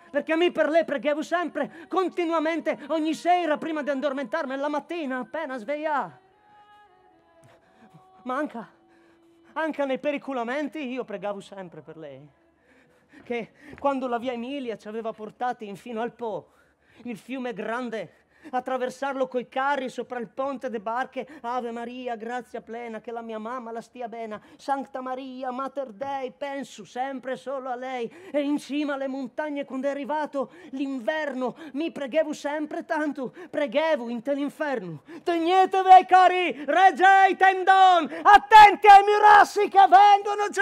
Perché me per lei pregavo sempre, continuamente, ogni sera prima di addormentarmi, la mattina appena svegliavo. Ma anche, anche nei periculamenti io pregavo sempre per lei. Che quando la via Emilia ci aveva portati fino al Po, il fiume grande attraversarlo coi carri sopra il ponte de barche. Ave Maria, grazia plena, che la mia mamma la stia bene. Santa Maria, Mater Dei, penso sempre solo a lei. E in cima alle montagne, quando è arrivato l'inverno, mi preghevo sempre tanto, preghevo in te l'inferno. Tegnetevi, cari, reggei tendon, attenti ai mirassi che vengono giù.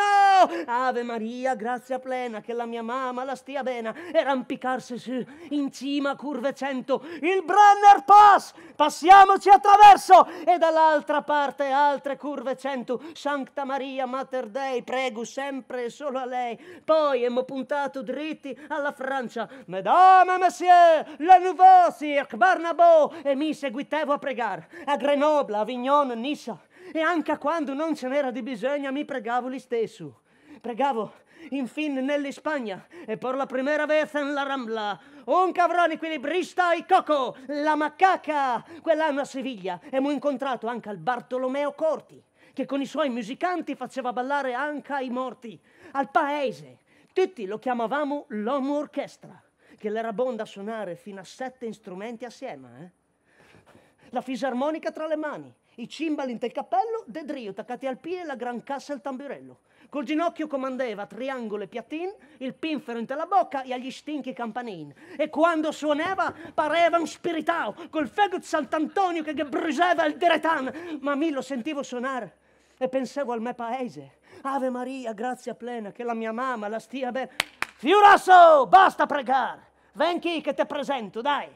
Ave Maria, grazia plena, che la mia mamma la stia bene. E rampicarsi su, in cima a curve cento, il braccio Runner Pass, passiamoci attraverso e dall'altra parte altre curve centu, Sancta Maria Mater Dei, prego sempre e solo a lei. Poi emmo puntato dritti alla Francia, Madame Monsieur, le Nouveau Cirque, Barnabo, e mi seguitevo a pregare, a Grenoble, Avignon, Nissa, e anche quando non ce n'era di bisogno mi pregavo lì stesso. Pregavo, infine, nell'Ispagna, e per la prima volta nella Rambla, un cavrone equilibrista e Coco, la macaca. Quell'anno a Siviglia abbiamo incontrato anche al Bartolomeo Corti, che con i suoi musicanti faceva ballare anche i morti. Al paese, tutti lo chiamavamo l'Homo Orchestra, che l'era bonda a suonare fino a sette strumenti assieme. Eh? La fisarmonica tra le mani, i cimbali in tel cappello, De Drio, taccati al piede e la gran cassa al tamburello. Col ginocchio comandeva triangolo e piattin, il pinfero in la bocca e agli stinchi campanin. E quando suoneva pareva un spiritao, col fegut Sant'Antonio che bruseva il deretan. Ma mi lo sentivo suonare e pensavo al mio paese. Ave Maria, grazia plena, che la mia mamma la stia bene. Fiurasso, basta pregare. Ven qui che te presento, dai.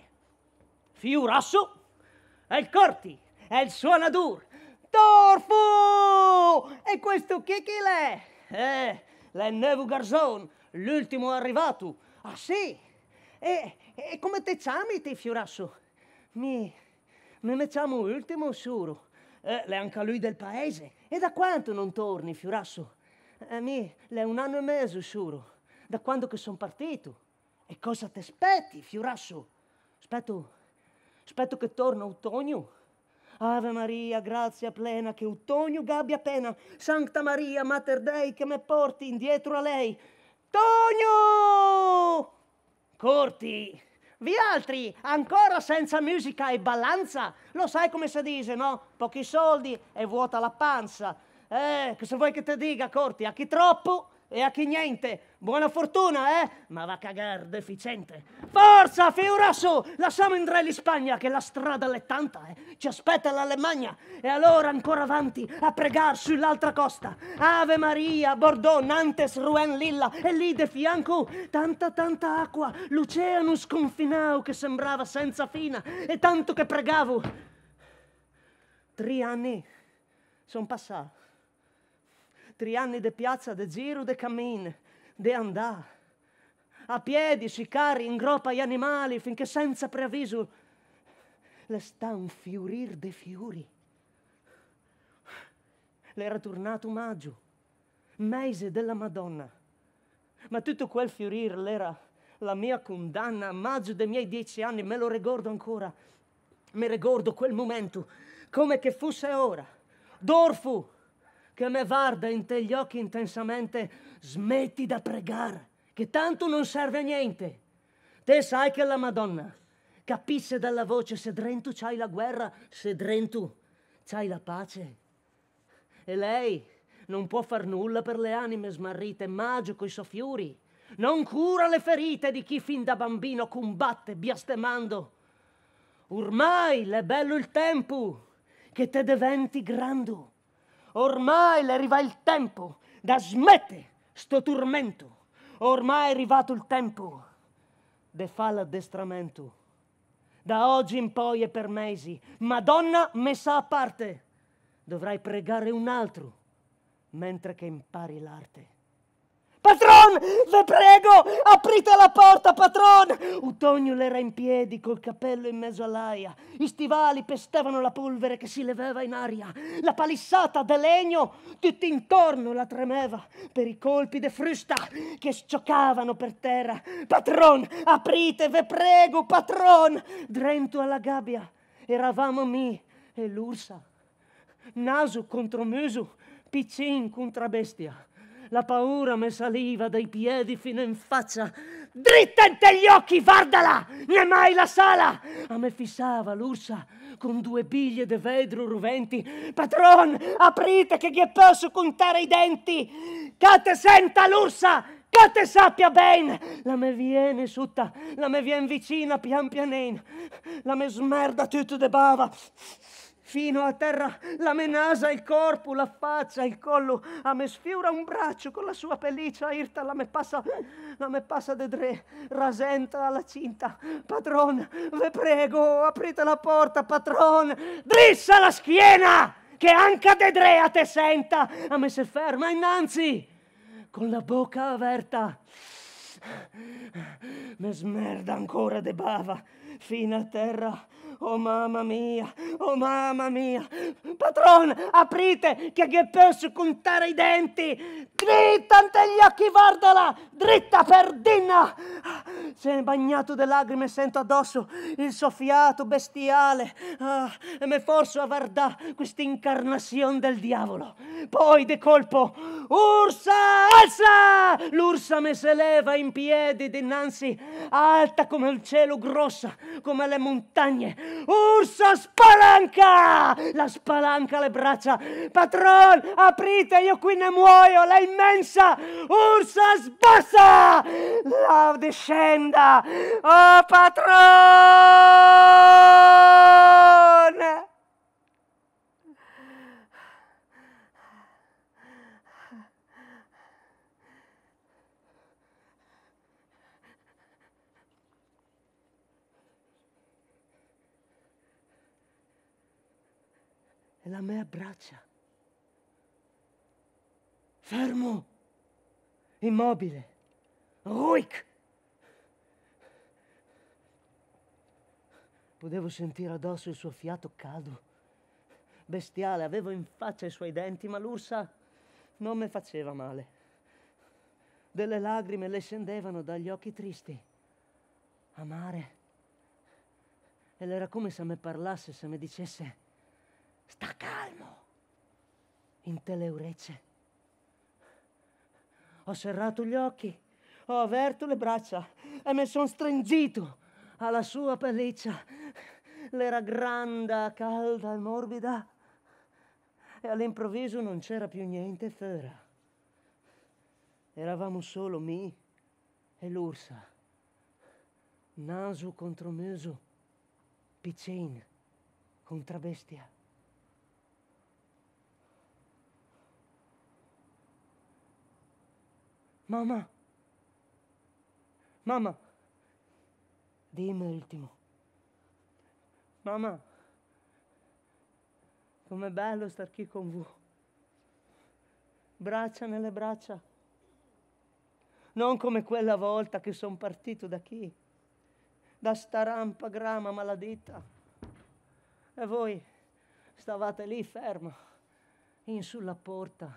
Fiurasso è il corti, è il suonadur, Torfu! E questo chi chi l'è? Eh, l'è Nevo Garzon, l'ultimo arrivato. Ah sì? E, e come te chiami te, Fiorasso? Mi... mi mettiamo ultimo, suro. Eh, l'è anche lui del paese. E da quanto non torni, Fiorasso? Eh, mi... l'è un anno e mezzo, suro. Da quando che sono partito. E cosa ti aspetti, Fiorasso? Aspetto... aspetto che torna Otonio. Ave Maria, grazia plena, che Uttonio gabbia pena, Sancta Maria, Mater Dei, che me porti indietro a lei. Tonio! Corti! Vi altri, ancora senza musica e balanza? Lo sai come si dice, no? Pochi soldi e vuota la panza. Eh, cosa vuoi che ti dica, Corti? A chi troppo e a chi niente, buona fortuna, eh? Ma va a cagar, deficiente. Forza, Fiorasso! su! Lasciamo in re l'Ispagna, che la strada è tanta, eh? Ci aspetta l'Alemagna. E allora ancora avanti, a pregar sull'altra costa. Ave Maria, Bordeaux, Nantes, Rouen, Lilla, e lì de fianco tanta, tanta acqua. L'oceano confinau che sembrava senza fine. E tanto che pregavo. Tre anni sono passati tri anni di piazza, di giro, di cammin, di andare. A piedi si cari in groppa gli animali finché senza preavviso le sta un fiorir di fiori. era tornato maggio, mese della Madonna. Ma tutto quel fiorir l'era la mia condanna. maggio dei miei dieci anni me lo ricordo ancora. Mi ricordo quel momento, come che fosse ora. Dorfu, che me guarda in te gli occhi intensamente, smetti da pregare, che tanto non serve a niente. Te sai che la Madonna capisce dalla voce se drentu c'hai la guerra, se drentu c'hai la pace. E lei non può far nulla per le anime smarrite, magio coi soffiuri. Non cura le ferite di chi fin da bambino combatte biastemando. Ormai l'è bello il tempo che te diventi grandu Ormai le arriva il tempo da smette sto tormento. Ormai è arrivato il tempo de fa l'addestramento. Da oggi in poi e per mesi, Madonna messa a parte, dovrai pregare un altro mentre che impari l'arte. Patron, ve prego, aprite la porta, patron! Utognul era in piedi, col cappello in mezzo all'aia. I stivali pestevano la polvere che si leveva in aria. La palissata de legno tutto intorno la tremeva per i colpi de frusta che scioccavano per terra. Patron, aprite, ve prego, patron! Drento alla gabbia eravamo mi e l'ursa. Naso contro muso, piccin contro bestia. La paura mi saliva dai piedi fino in faccia. Dritta in te gli occhi, guardala! Ne mai la sala! A me fissava l'ursa con due biglie de vedro roventi. Patron, aprite che gli posso contare i denti! Che te senta l'ursa! Che te sappia ben! La me viene sutta, la me viene vicina pian pianin. La me smerda tutto de bava. Fino a terra la menasa, il corpo, la faccia, il collo. A me sfiora un braccio con la sua pelliccia irta, la me passa, la me passa de dre, rasenta la cinta. Padron, ve prego, aprite la porta, padron. Drissa la schiena, che anche de dre a te senta. A me se ferma innanzi, con la bocca aperta. Me smerda ancora de bava, fino a terra Oh mamma mia, oh mamma mia. Patron, aprite che che posso contare i denti. Dritta gli occhi, guardala, dritta per dinna se bagnato di lacrime sento addosso il soffiato bestiale ah, e mi forso a guardà questa incarnazione del diavolo. Poi di colpo, ursa, alza! L'ursa me se leva in piedi dinanzi, alta come il cielo, grossa come le montagne. Ursa spalanca! La spalanca le braccia. Patron, aprite, io qui ne muoio, la immensa! Ursa sbassa! La descende azienda. Oh patrone! E la me abbraccia. Fermo, immobile, ruic. Potevo sentire addosso il suo fiato caldo. Bestiale, avevo in faccia i suoi denti, ma l'ursa non mi faceva male. Delle lagrime le scendevano dagli occhi tristi. Amare. E era come se mi parlasse, se mi dicesse, sta calmo, in teleurecce. Ho serrato gli occhi, ho aperto le braccia e mi sono stringito alla sua pelliccia. L'era grande, calda e morbida e all'improvviso non c'era più niente fuori. Eravamo solo me e l'ursa, naso contro muso, piccin contro bestia. Mamma, mamma, Dimmi l'ultimo. Mamma, com'è bello star qui con voi. Braccia nelle braccia. Non come quella volta che sono partito da chi? Da sta rampa grama maladita. E voi stavate lì fermo, in sulla porta.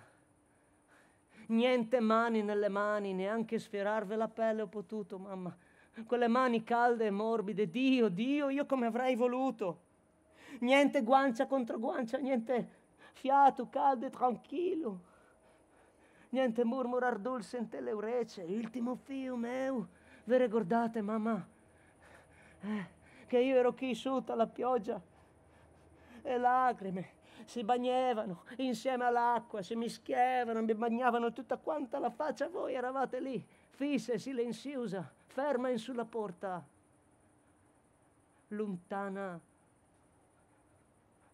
Niente mani nelle mani, neanche sfiorarvi la pelle ho potuto, mamma quelle mani calde e morbide. Dio, Dio, io come avrei voluto. Niente guancia contro guancia, niente fiato caldo e tranquillo. Niente murmurar dolce in te le urece. Il timo fio Ve ricordate, mamma? Eh, che io ero qui sotto alla pioggia e lacrime si bagnevano insieme all'acqua, si mischiavano, mi bagnavano tutta quanta la faccia, voi eravate lì, fisse, e silenziosa ferma in sulla porta, lontana.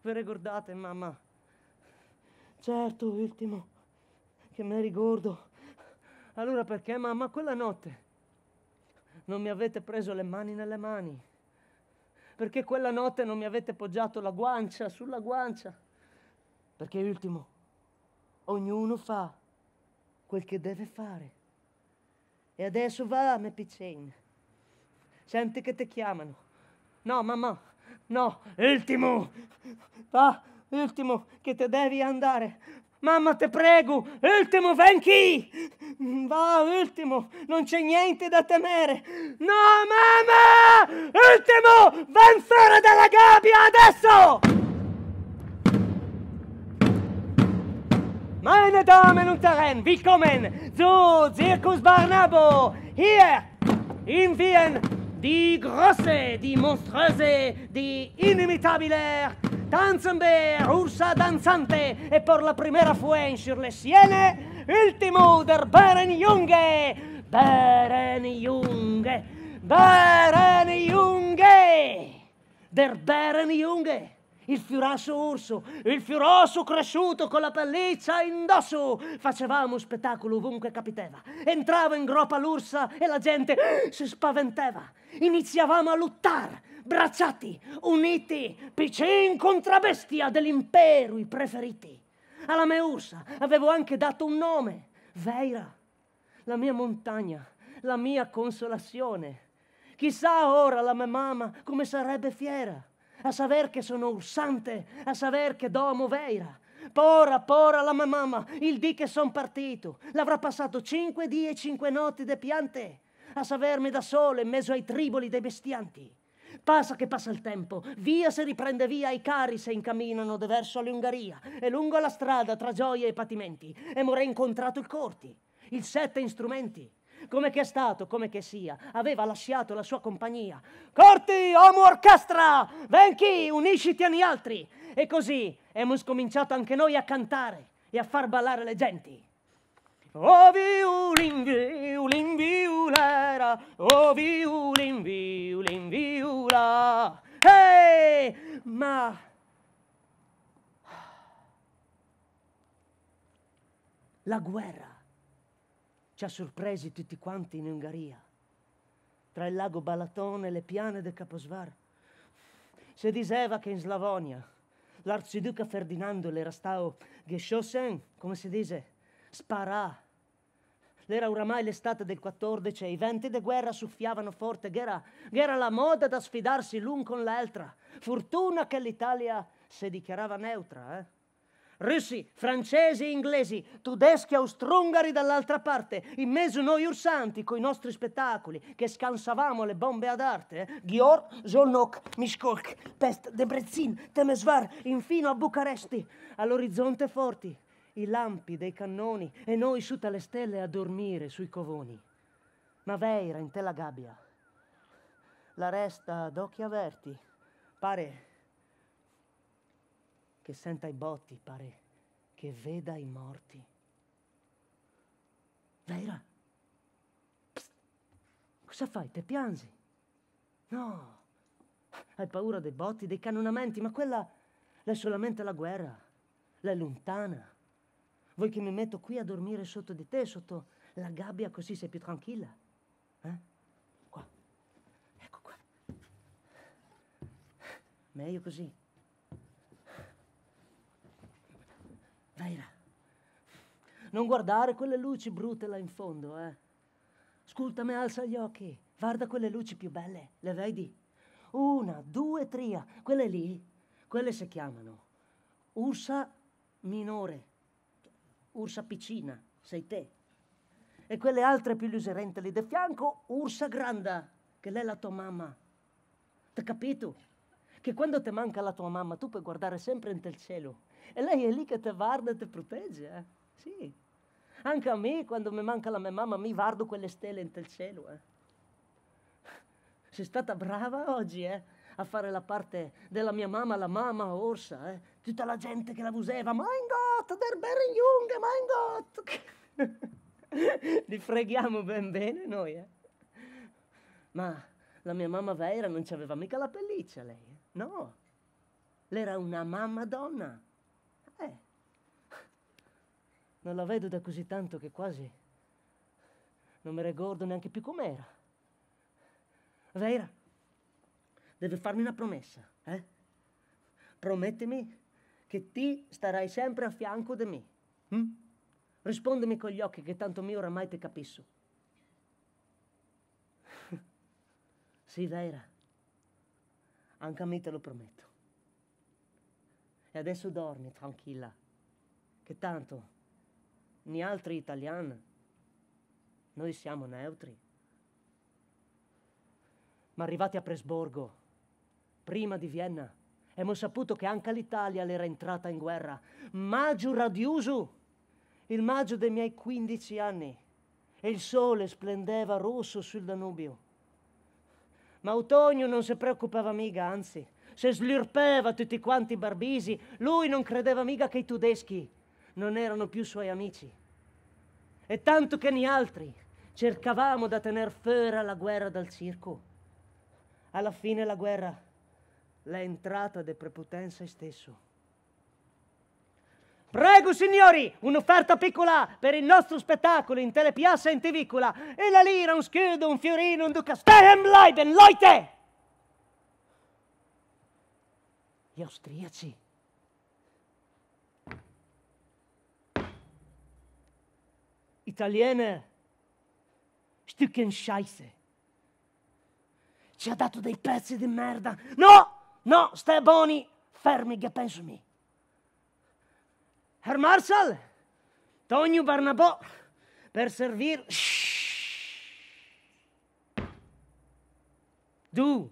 Ve ricordate, mamma? Certo, ultimo, che me ricordo. Allora perché, mamma, quella notte non mi avete preso le mani nelle mani? Perché quella notte non mi avete poggiato la guancia sulla guancia? Perché, ultimo, ognuno fa quel che deve fare. E adesso va a Mepicen. Senti che ti chiamano. No, mamma, no, ultimo. Va, ultimo, che te devi andare. Mamma, te prego, ultimo, ven chi? Va, ultimo, non c'è niente da temere. No, mamma, ultimo, ven fuori dalla gabbia adesso. Meine Damen und Herren, willkommen zu Circus Barnabo! Hier in Wien die große, die monströse, die inimitabile Tanzende russa Danzante e per la prima fois sur le Siene, ultimo der Beren Junge! Beren Junge! Beren Junge! Der Beren Junge! Il fiorasso orso, il fiorasso cresciuto con la pelliccia indosso. Facevamo spettacolo ovunque capiteva. Entrava in groppa l'ursa e la gente si spaventeva. Iniziavamo a lottare, bracciati, uniti, picin contro bestia dell'impero i preferiti. Alla mia ursa avevo anche dato un nome, Veira, la mia montagna, la mia consolazione. Chissà ora la mia mamma come sarebbe fiera a saber che sono ursante, a saber che domo veira. Pora, pora la mamma, il dì che son partito, l'avrà passato cinque dì e cinque notti de piante, a savermi da solo in mezzo ai triboli dei bestianti. Passa che passa il tempo, via se riprende via i cari se incamminano de verso all'Ungheria e lungo la strada tra gioie e patimenti, e morè incontrato il corti, il sette in come che è stato, come che sia, aveva lasciato la sua compagnia. Corti, homo orchestra, ven qui, unisciti a noi altri. E così abbiamo scominciato anche noi a cantare e a far ballare le genti. Ovi ulinviu, linviulera, ovi ulinviu, linviula. Ehi, ma... La guerra ci ha sorpresi tutti quanti in Ungheria, tra il lago Balatone e le piane del Caposvar. Si diceva che in Slavonia l'arciduca Ferdinando l'era stato Geschossen, come si dice, sparà. L'era oramai l'estate del 14 e i venti di guerra soffiavano forte, che era, era la moda da sfidarsi l'un con l'altra. Fortuna che l'Italia si dichiarava neutra, eh? russi, francesi e inglesi, tudeschi e austro-ungari dall'altra parte, in mezzo noi ursanti coi nostri spettacoli che scansavamo le bombe ad arte, eh? Ghior, Zolnok, Miskolk, Pest, Debrecin, Temesvar, infino a Bucaresti, all'orizzonte forti, i lampi dei cannoni e noi su dalle stelle a dormire sui covoni. Ma Veira in te la gabbia, la resta ad occhi aperti, pare che senta i botti, pare che veda i morti. Vera, Psst. cosa fai? Te piangi? No, hai paura dei botti, dei cannonamenti, ma quella è solamente la guerra, l'è lontana. Vuoi che mi metto qui a dormire sotto di te, sotto la gabbia, così sei più tranquilla? Eh? Qua, ecco qua. Meglio così. Dai Non guardare quelle luci brutte là in fondo, eh. Ascolta me, alza gli occhi. Guarda quelle luci più belle, le vedi? Una, due, tre, quelle lì, quelle si chiamano Ursa minore, Ursa piccina, sei te. E quelle altre più luserente lì di fianco, Ursa granda, che lei è la tua mamma. T'hai capito? Che quando ti manca la tua mamma, tu puoi guardare sempre nel cielo e lei è lì che ti guarda e ti protegge, eh? Sì. Anche a me, quando mi manca la mia mamma, mi guardo quelle stelle nel cielo, eh? Sei stata brava oggi, eh? A fare la parte della mia mamma, la mamma orsa, eh? Tutta la gente che la useva, mein Gott, der Beren mein Gott! [LAUGHS] Li freghiamo ben bene noi, eh? Ma la mia mamma vera non ci aveva mica la pelliccia lei, eh? no, l'era una mamma donna. Non la vedo da così tanto che quasi non me ne ricordo neanche più com'era. Vera, deve farmi una promessa, eh? Promettimi che ti starai sempre a fianco di me. Hm? Rispondimi con gli occhi che tanto me oramai ti capisco. [LAUGHS] sì, Vera, anche a me te lo prometto. E adesso dormi tranquilla, che tanto Ni altri italiani. Noi siamo neutri. Ma arrivati a Presburgo, prima di Vienna, abbiamo saputo che anche l'Italia era entrata in guerra. Maggio radiusu, il maggio dei miei 15 anni, e il sole splendeva rosso sul Danubio. Ma Otonio non si preoccupava mica, anzi, se slirpeva tutti quanti i barbisi, lui non credeva mica che i tedeschi non erano più suoi amici. E tanto che noi altri cercavamo da tener fuori la guerra dal circo. Alla fine la guerra l'è entrata de prepotenza stesso. Prego signori, un'offerta piccola per il nostro spettacolo in telepiazza e in tivicola. E la lira, un scudo, un fiorino, un duca. Stehem Leiden, Leute! Gli austriaci italiene, știu că în șaise. Ci ha dato dei pezzi di merda. No, no, stai buoni, fermi che penso pensami. Herr Marshall, Tonio Barnabò, per servir... Du,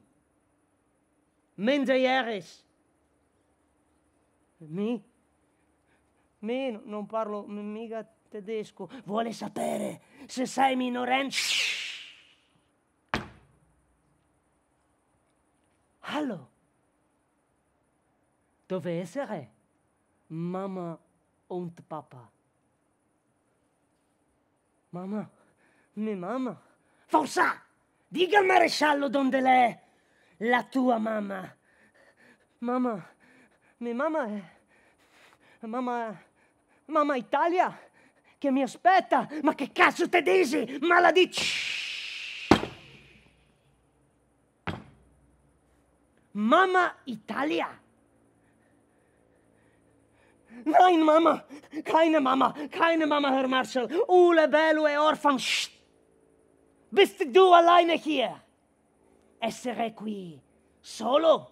Mendeieres. Mi? Mi non parlo mica tedesco vuole sapere se sei minorenne. Allo? Dove essere? Mamma und papà. Mamma, mi mamma. Forza! Dica al maresciallo dove l'è la tua mamma. Mamma, mi mamma è... Mamma... Mamma Italia? che mi aspetta. Ma che cazzo te dici? Maladic... Mamma Italia. Nein, Mama, keine Mama, keine Mama, Herr Marshall. Ule belue Orphan. Shh. Bist du alleine hier? Essere qui solo?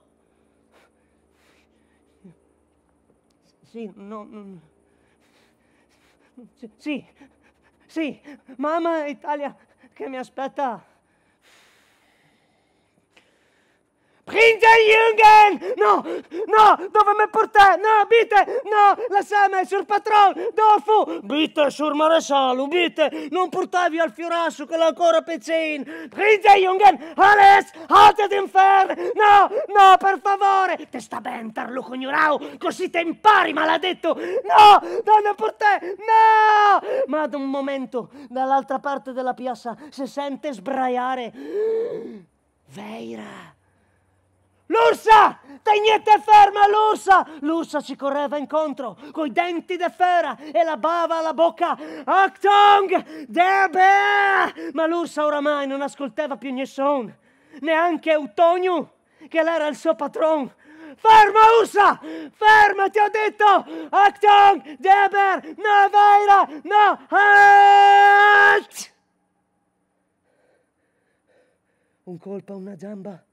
Sì, no, no. Sì, sì, mamma Italia che mi aspetta Hinterjungen! No! No! Dove mi portate? No, bitte! No! Lasciami sul patron! Dorfu! Bitte sul maresciallo, bitte! Non portavi al fiorasso che l'ha ancora piccin! Hinterjungen! Alles! Haltet im fer! No! No, per favore! Te Testamentar lo cognurau! Così te impari, maledetto! No! Donna portè! No! Ma ad un momento, dall'altra parte della piazza, si sente sbraiare... Veira! L'ursa! Tegnete ferma l'ursa! L'ursa ci correva incontro, coi denti de fera e la bava alla bocca. Achtung! Debe! Ma l'ursa oramai non ascoltava più nessun, neanche Eutoniu, che l'era il suo patron. Ferma Ursa! Ferma, ti ho detto! Achtung! Deber! No, Vaira! No! Halt! Un colpo a una gamba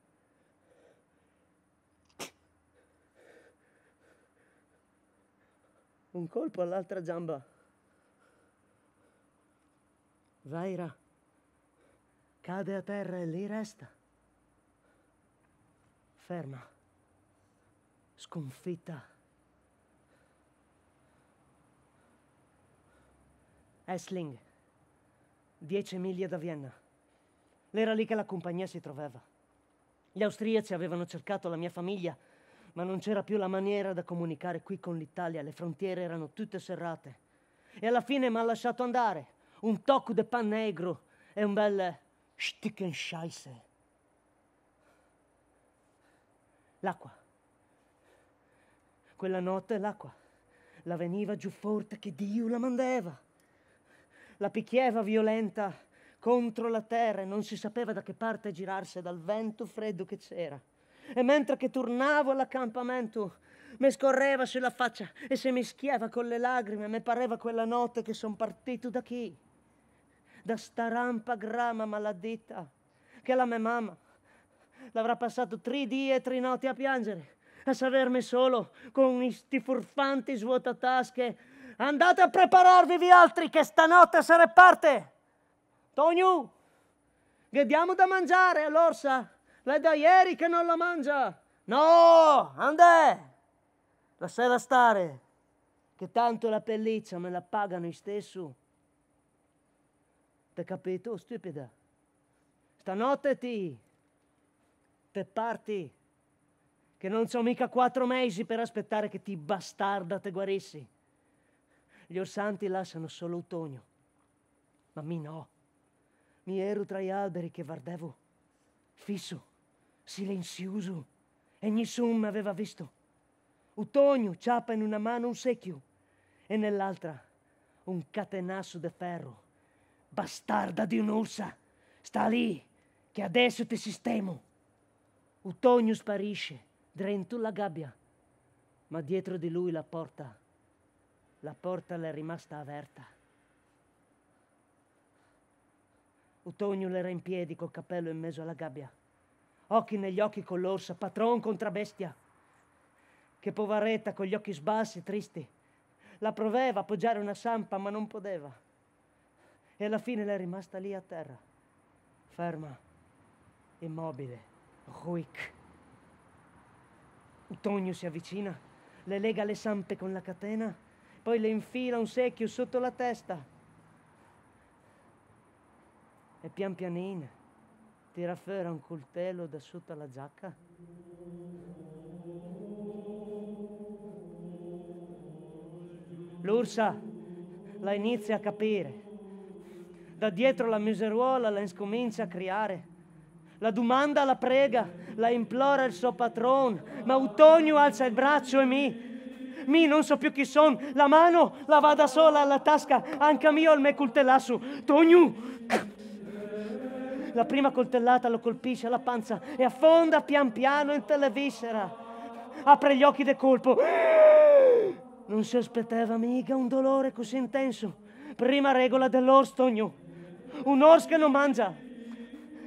un colpo all'altra giamba. Vaira cade a terra e lì resta. Ferma, sconfitta. Essling, dieci miglia da Vienna. Era lì che la compagnia si trovava. Gli austriaci avevano cercato la mia famiglia ma non c'era più la maniera da comunicare qui con l'Italia, le frontiere erano tutte serrate. E alla fine mi ha lasciato andare un tocco de pan negro e un bel Stickenscheiße. L'acqua. Quella notte l'acqua la veniva giù forte che Dio la mandava. La picchieva violenta contro la terra e non si sapeva da che parte girarsi dal vento freddo che c'era e mentre che tornavo all'accampamento mi scorreva sulla faccia e si mischiava con le lacrime, mi pareva quella notte che son partito da chi? Da sta rampa grama maladetta che la mia mamma l'avrà passato tre dì e tre notti a piangere, a savermi solo con questi furfanti svuotatasche. Andate a prepararvi vi altri che stanotte se parte! Tognu, che diamo da mangiare all'orsa! L'è da ieri che non la mangia! No! Andè! Lasciala stare, che tanto la pelliccia me la pagano i stesso. T'è capito, stupida? Stanotte ti... te parti, che non c'ho mica quattro mesi per aspettare che ti bastarda te guarissi. Gli orsanti lasciano solo ottogno, ma mi no. Mi ero tra gli alberi che vardevo, fisso silenzioso e nessuno aveva visto. Utonio ciappa in una mano un secchio e nell'altra un catenasso di ferro. Bastarda di un'ursa, sta lì che adesso ti sistemo. Utonio sparisce, drento la gabbia, ma dietro di lui la porta, la porta le è rimasta aperta. Utonio l'era in piedi col cappello in mezzo alla gabbia occhi negli occhi con l'orsa, patron contra bestia. Che poveretta con gli occhi sbassi e tristi. La proveva a appoggiare una sampa, ma non poteva. E alla fine l'è rimasta lì a terra, ferma, immobile, ruic. Utogno si avvicina, le lega le sampe con la catena, poi le infila un secchio sotto la testa. E pian pianino tira fuori un coltello da sotto la giacca. L'ursa la inizia a capire. Da dietro la miseruola la incomincia a criare. La domanda la prega, la implora il suo patron, ma Utonio alza il braccio e mi. Mi non so più chi son, la mano la va da sola alla tasca, anche mio il me cultellasso. Tonio! La prima coltellata lo colpisce alla panza e affonda pian piano in telle viscera. Apre gli occhi del colpo. Non si aspettava mica un dolore così intenso. Prima regola dell'orstogno. Un orso che non mangia.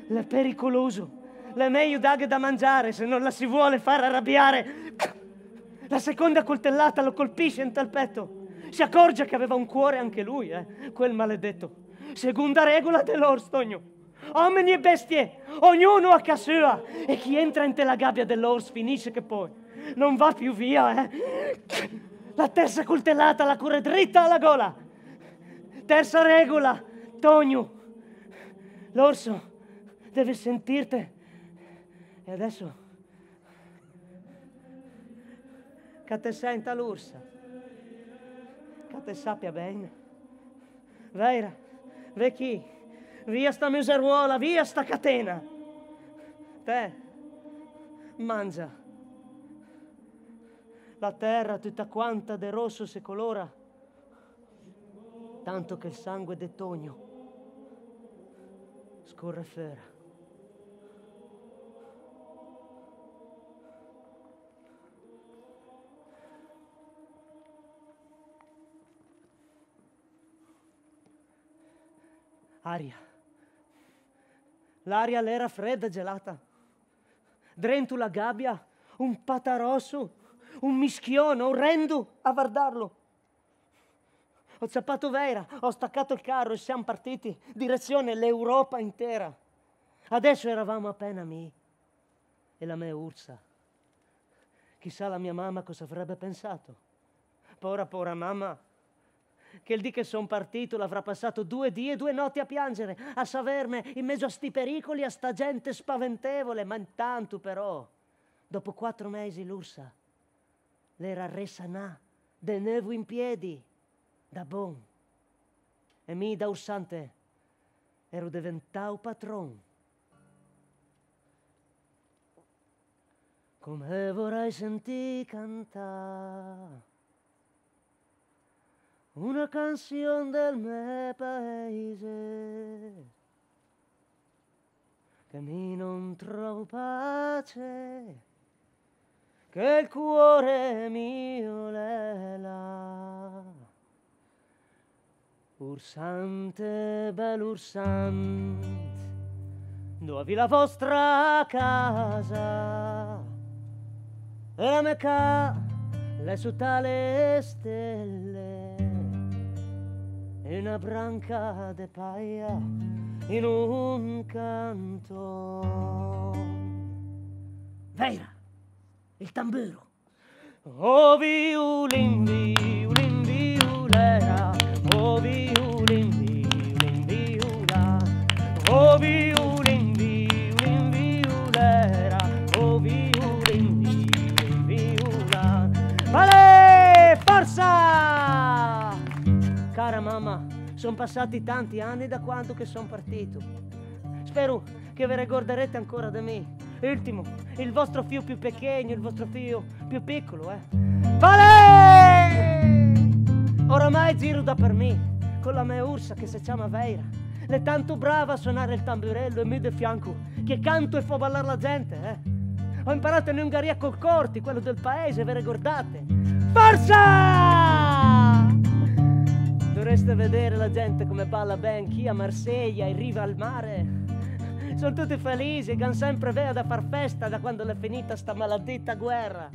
L'è pericoloso. L'è meglio daghe da mangiare se non la si vuole far arrabbiare. La seconda coltellata lo colpisce in tal petto. Si accorge che aveva un cuore anche lui, eh, quel maledetto. Seconda regola dell'orstogno uomini e bestie, ognuno a casa sua. E chi entra in te la gabbia dell'orso finisce che poi non va più via, eh? La terza coltellata la corre dritta alla gola. Terza regola, Tonio. L'orso deve sentirti. E adesso che te senta l'ursa, che te sappia bene. Vera, ve via sta museruola, via sta catena. Te, mangia. La terra tutta quanta de rosso si colora, tanto che il sangue de Tonio scorre fera. Aria. L'aria l'era fredda e gelata. Drentu la gabbia, un patarosso, un mischione, orrendo a guardarlo. Ho zappato Vera, ho staccato il carro e siamo partiti, direzione l'Europa intera. Adesso eravamo appena me e la mia Ursa. Chissà la mia mamma cosa avrebbe pensato. Pora, pora mamma, che il dì che son partito l'avrà passato due dì e due notti a piangere, a saverne in mezzo a sti pericoli, a sta gente spaventevole, ma intanto però, dopo quattro mesi l'Ursa l'era resanà, de nuovo in piedi, da bon. E mi da ursante ero diventato patron. Come vorrei sentire cantare una canzone del mio paese che mi non trovo pace che il cuore mio lela ursante bel bell'ursante dove la vostra casa e la mia le sue tale stelle En una branca de paia en un canto. Vera, ¡El tamburo. Oh, oh Sono passati tanti anni da quando che sono partito. Spero che ve ricorderete ancora da me. Ultimo, il vostro figlio più pequeño, il vostro figlio più piccolo, eh. Vale! Oramai giro da per me, con la mia ursa che si chiama Veira. Le tanto brava a suonare il tamburello e mi de fianco, che canto e fa ballare la gente, eh. Ho imparato in Ungheria col Corti, quello del paese, ve ricordate? Forza! Dovreste vedere la gente come balla ben chi a Marsiglia in riva al mare. Sono tutti felici, che hanno sempre vea da far festa da quando l'è finita sta maledetta guerra.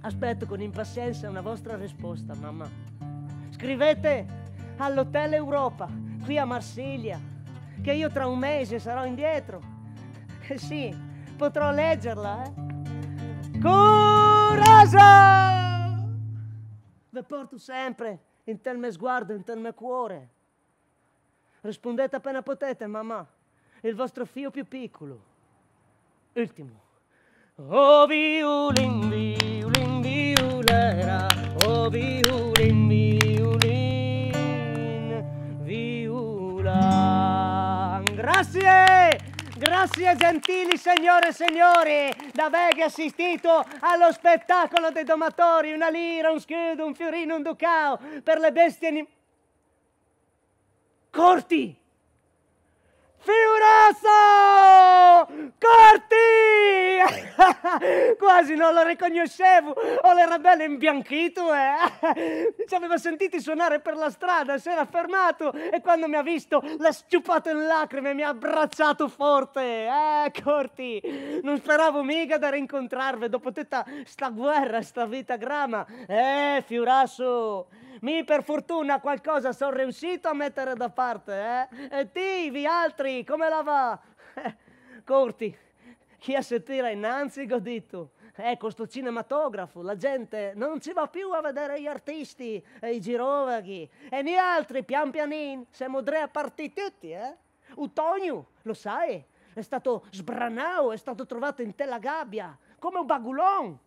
Aspetto con impazienza una vostra risposta, mamma. Scrivete all'Hotel Europa, qui a Marsiglia, che io tra un mese sarò indietro. E eh sì, potrò leggerla, eh. Curaso! Ve porto sempre in tal me sguardo, in tal me cuore. Rispondete appena potete, mamma, il vostro figlio più piccolo. Ultimo. Oh, viulindi, ulindi, ulera, oh, viulindi, ulin, viula. Grazie! Grazie gentili signore e signori da Vega assistito allo spettacolo dei domatori, una lira, un scudo, un fiorino, un ducao per le bestie Corti! Figurasso! Corti! [LAUGHS] Quasi non lo riconoscevo, ho le ribelle imbianchito, eh! Ci aveva sentiti suonare per la strada, si era fermato e quando mi ha visto l'ha sciupato in lacrime e mi ha abbracciato forte, eh, Corti! Non speravo mica di rincontrarvi dopo tutta sta guerra, sta vita grama, eh, Figurasso! Mi per fortuna qualcosa sono riuscito a mettere da parte, eh? E ti, vi altri, come la va? [LAUGHS] Corti, chi a sentire innanzi godito. Ecco, sto cinematografo, la gente non ci va più a vedere gli artisti e i girovaghi. E noi altri, pian pianin, siamo tre partiti tutti, eh? Utonio, lo sai, è stato sbranato, è stato trovato in tela gabbia, come un bagulon.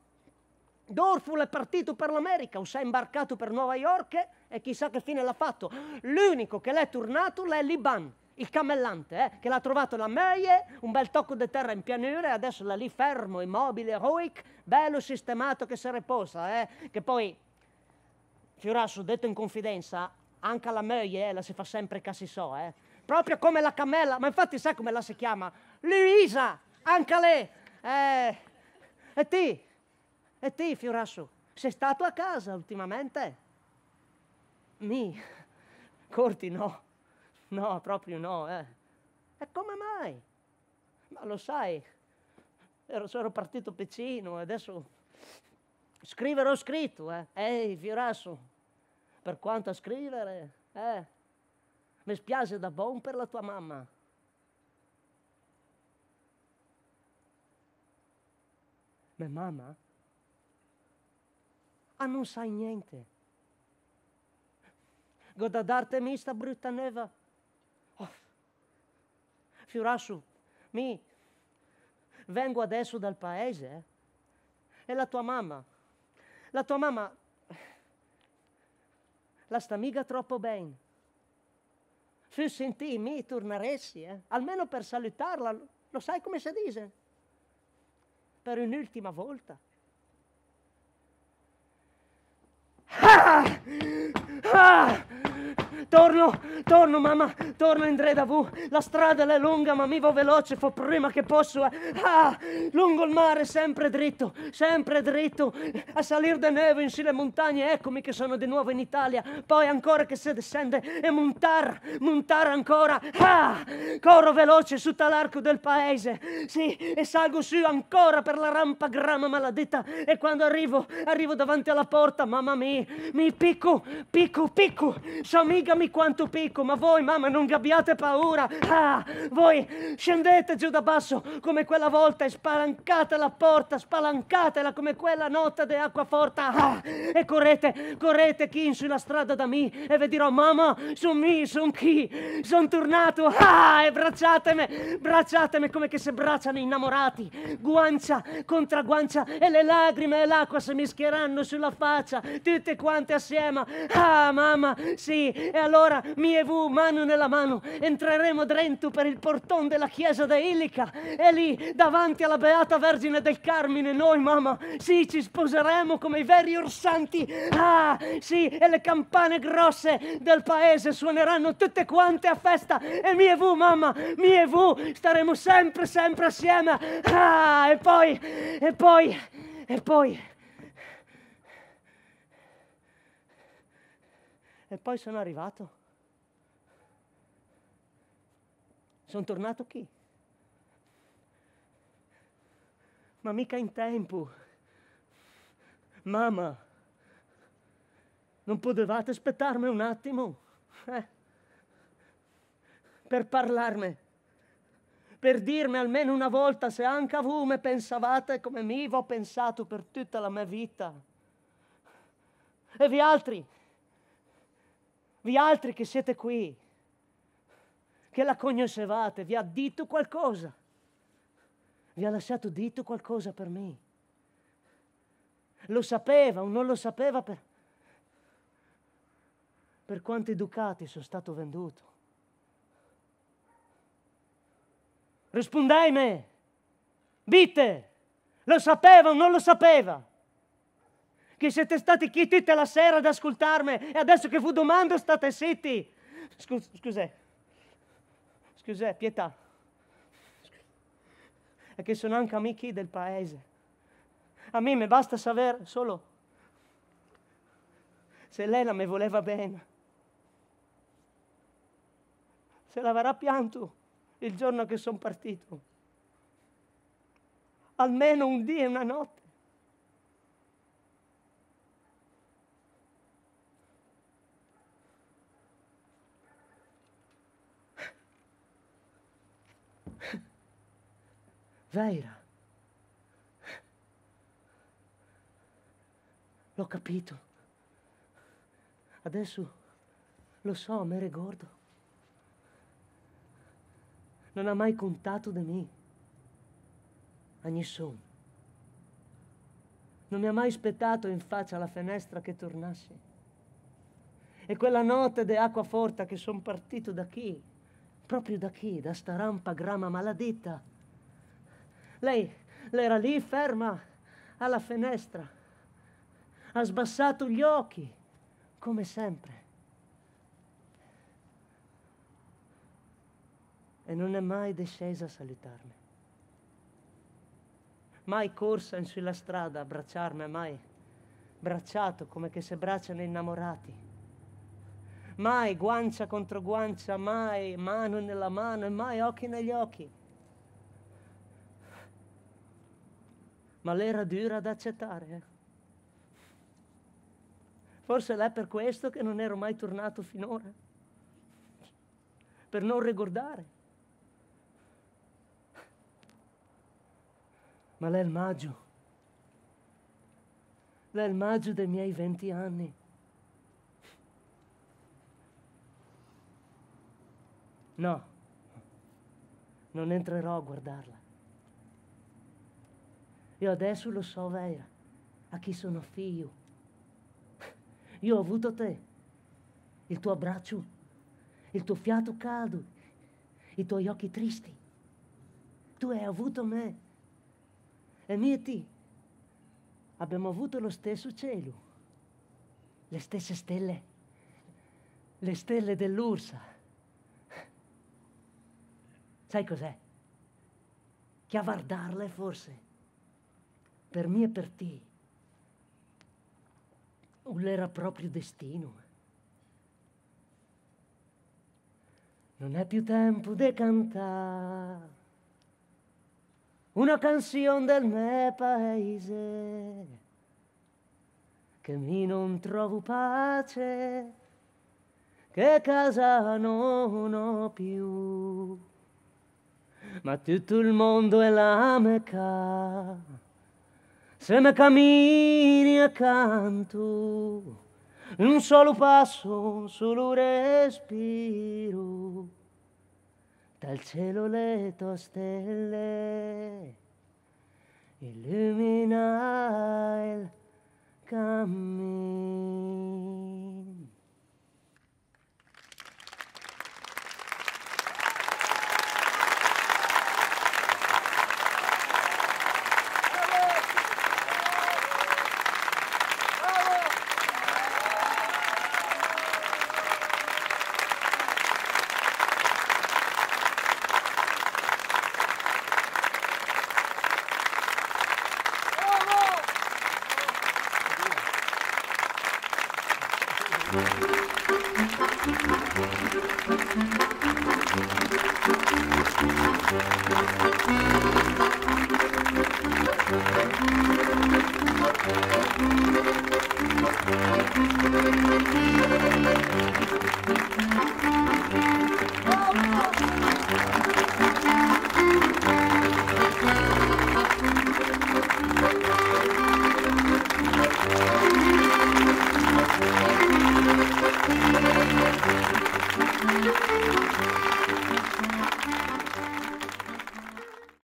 Dorful è partito per l'America, o si è imbarcato per Nuova York e chissà che fine l'ha fatto. L'unico che l'è tornato è Liban, il cammellante, eh, che l'ha trovato la Meie, un bel tocco di terra in pianura e adesso l'ha lì fermo, immobile, eroic, bello sistemato che si riposa, eh, che poi, Fiorasso, detto in confidenza, anche la Meie eh, la si fa sempre cassisò, eh. proprio come la cammella, ma infatti sai come la si chiama? Luisa, anche lei, eh, e ti... E te, Fiorasso, sei stato a casa ultimamente? Mi? Corti no. No, proprio no, eh. E come mai? Ma lo sai, ero, ero partito piccino e adesso scrivere ho scritto, eh. Ehi, Fiorasso, per quanto a scrivere, eh. Mi spiace da buon per la tua mamma. Ma mamma? ma ah, non sai niente. Godadarte mi sta brutta neva. Oh. Fiorassu, mi vengo adesso dal paese eh? e la tua mamma, la tua mamma la sta mica troppo bene. Se sentì mi torneresti, eh? almeno per salutarla, lo sai come si dice? Per un'ultima volta. Ha! Ha! Torno, torno mamma, torno in Dredavu. La strada è lunga ma mi vo veloce, fo prima che posso. Eh. Ah, lungo il mare sempre dritto, sempre dritto. A salire de nevo in le montagne, eccomi che sono di nuovo in Italia. Poi ancora che se descende e montar, montar ancora. Ah, corro veloce su l'arco del paese. Sì, e salgo su ancora per la rampa grama maledetta. E quando arrivo, arrivo davanti alla porta, mamma mia, mi picco, picco, picco. S'amiga guardami quanto picco, ma voi, mamma, non abbiate paura. Ah, voi scendete giù da basso come quella volta e spalancate la porta, spalancatela come quella notte di forte. Ah, e correte, correte chi in sulla strada da me e vi dirò, mamma, son mi, sono chi, sono tornato. Ah, e bracciatemi, bracciatemi come che si bracciano innamorati, guancia contro guancia e le lacrime e l'acqua si mischieranno sulla faccia, tutte quante assieme. Ah, mamma, sì, e allora, mie vu, mano nella mano, entreremo dentro per il portone della chiesa de Illica e lì, davanti alla Beata Vergine del Carmine, noi, mamma, sì, ci sposeremo come i veri ursanti. Ah, sì, e le campane grosse del paese suoneranno tutte quante a festa e mie vu, mamma, mie vu, staremo sempre, sempre assieme. Ah, e poi, e poi, e poi... E poi sono arrivato. Sono tornato qui. Ma mica in tempo. Mamma, non potevate aspettarmi un attimo eh? per parlarmi, per dirmi almeno una volta se anche voi mi pensavate come mi ho pensato per tutta la mia vita. E vi altri? voi altri che siete qui, che la conoscevate, vi ha detto qualcosa, vi ha lasciato detto qualcosa per me. Lo sapeva o non lo sapeva per, per quanti ducati sono stato venduto. Rispondei me, dite, lo sapeva o non lo sapeva che siete stati chietiti alla sera ad ascoltarmi e adesso che fu domando state zitti. Scus- scusate, scusate, pietà. E che sono anche amici del paese. A me mi basta sapere solo se lei Elena mi voleva bene. Se l'avrà pianto il giorno che sono partito. Almeno un dì e una notte. Vaira. L'ho capito. Adesso lo so, me regordo. Non ha mai contato di me. A nessuno. Non mi ha mai aspettato in faccia alla finestra che tornassi. E quella notte di acqua forte che sono partito da chi? Proprio da chi? Da sta rampa grama maledetta lei, lei era lì ferma alla finestra. Ha sbassato gli occhi, come sempre. E non è mai discesa a salutarmi. Mai corsa in sulla strada a abbracciarmi, mai bracciato come che si bracciano innamorati mai guancia contro guancia, mai mano nella mano e mai occhi negli occhi. ma l'era dura da accettare. Eh. Forse l'è per questo che non ero mai tornato finora, per non ricordare. Ma l'è il maggio, l'è il maggio dei miei venti anni. No, non entrerò a guardarla. Io adesso lo so, Vera, a chi sono figlio. [LAUGHS] Io ho avuto te, il tuo abbraccio, il tuo fiato caldo, i tuoi occhi tristi. Tu hai avuto me e me e te abbiamo avuto lo stesso cielo, le stesse stelle, le stelle dell'Ursa. Sai cos'è? Chiavardarle forse per me e per te, O l'era proprio destino. Non è più tempo di cantare una canzone del mio paese che mi non trovo pace, che casa non ho più, ma tutto il mondo è la mecca se me cammini accanto, un solo passo, un solo respiro, dal cielo le tue stelle illumina il cammino.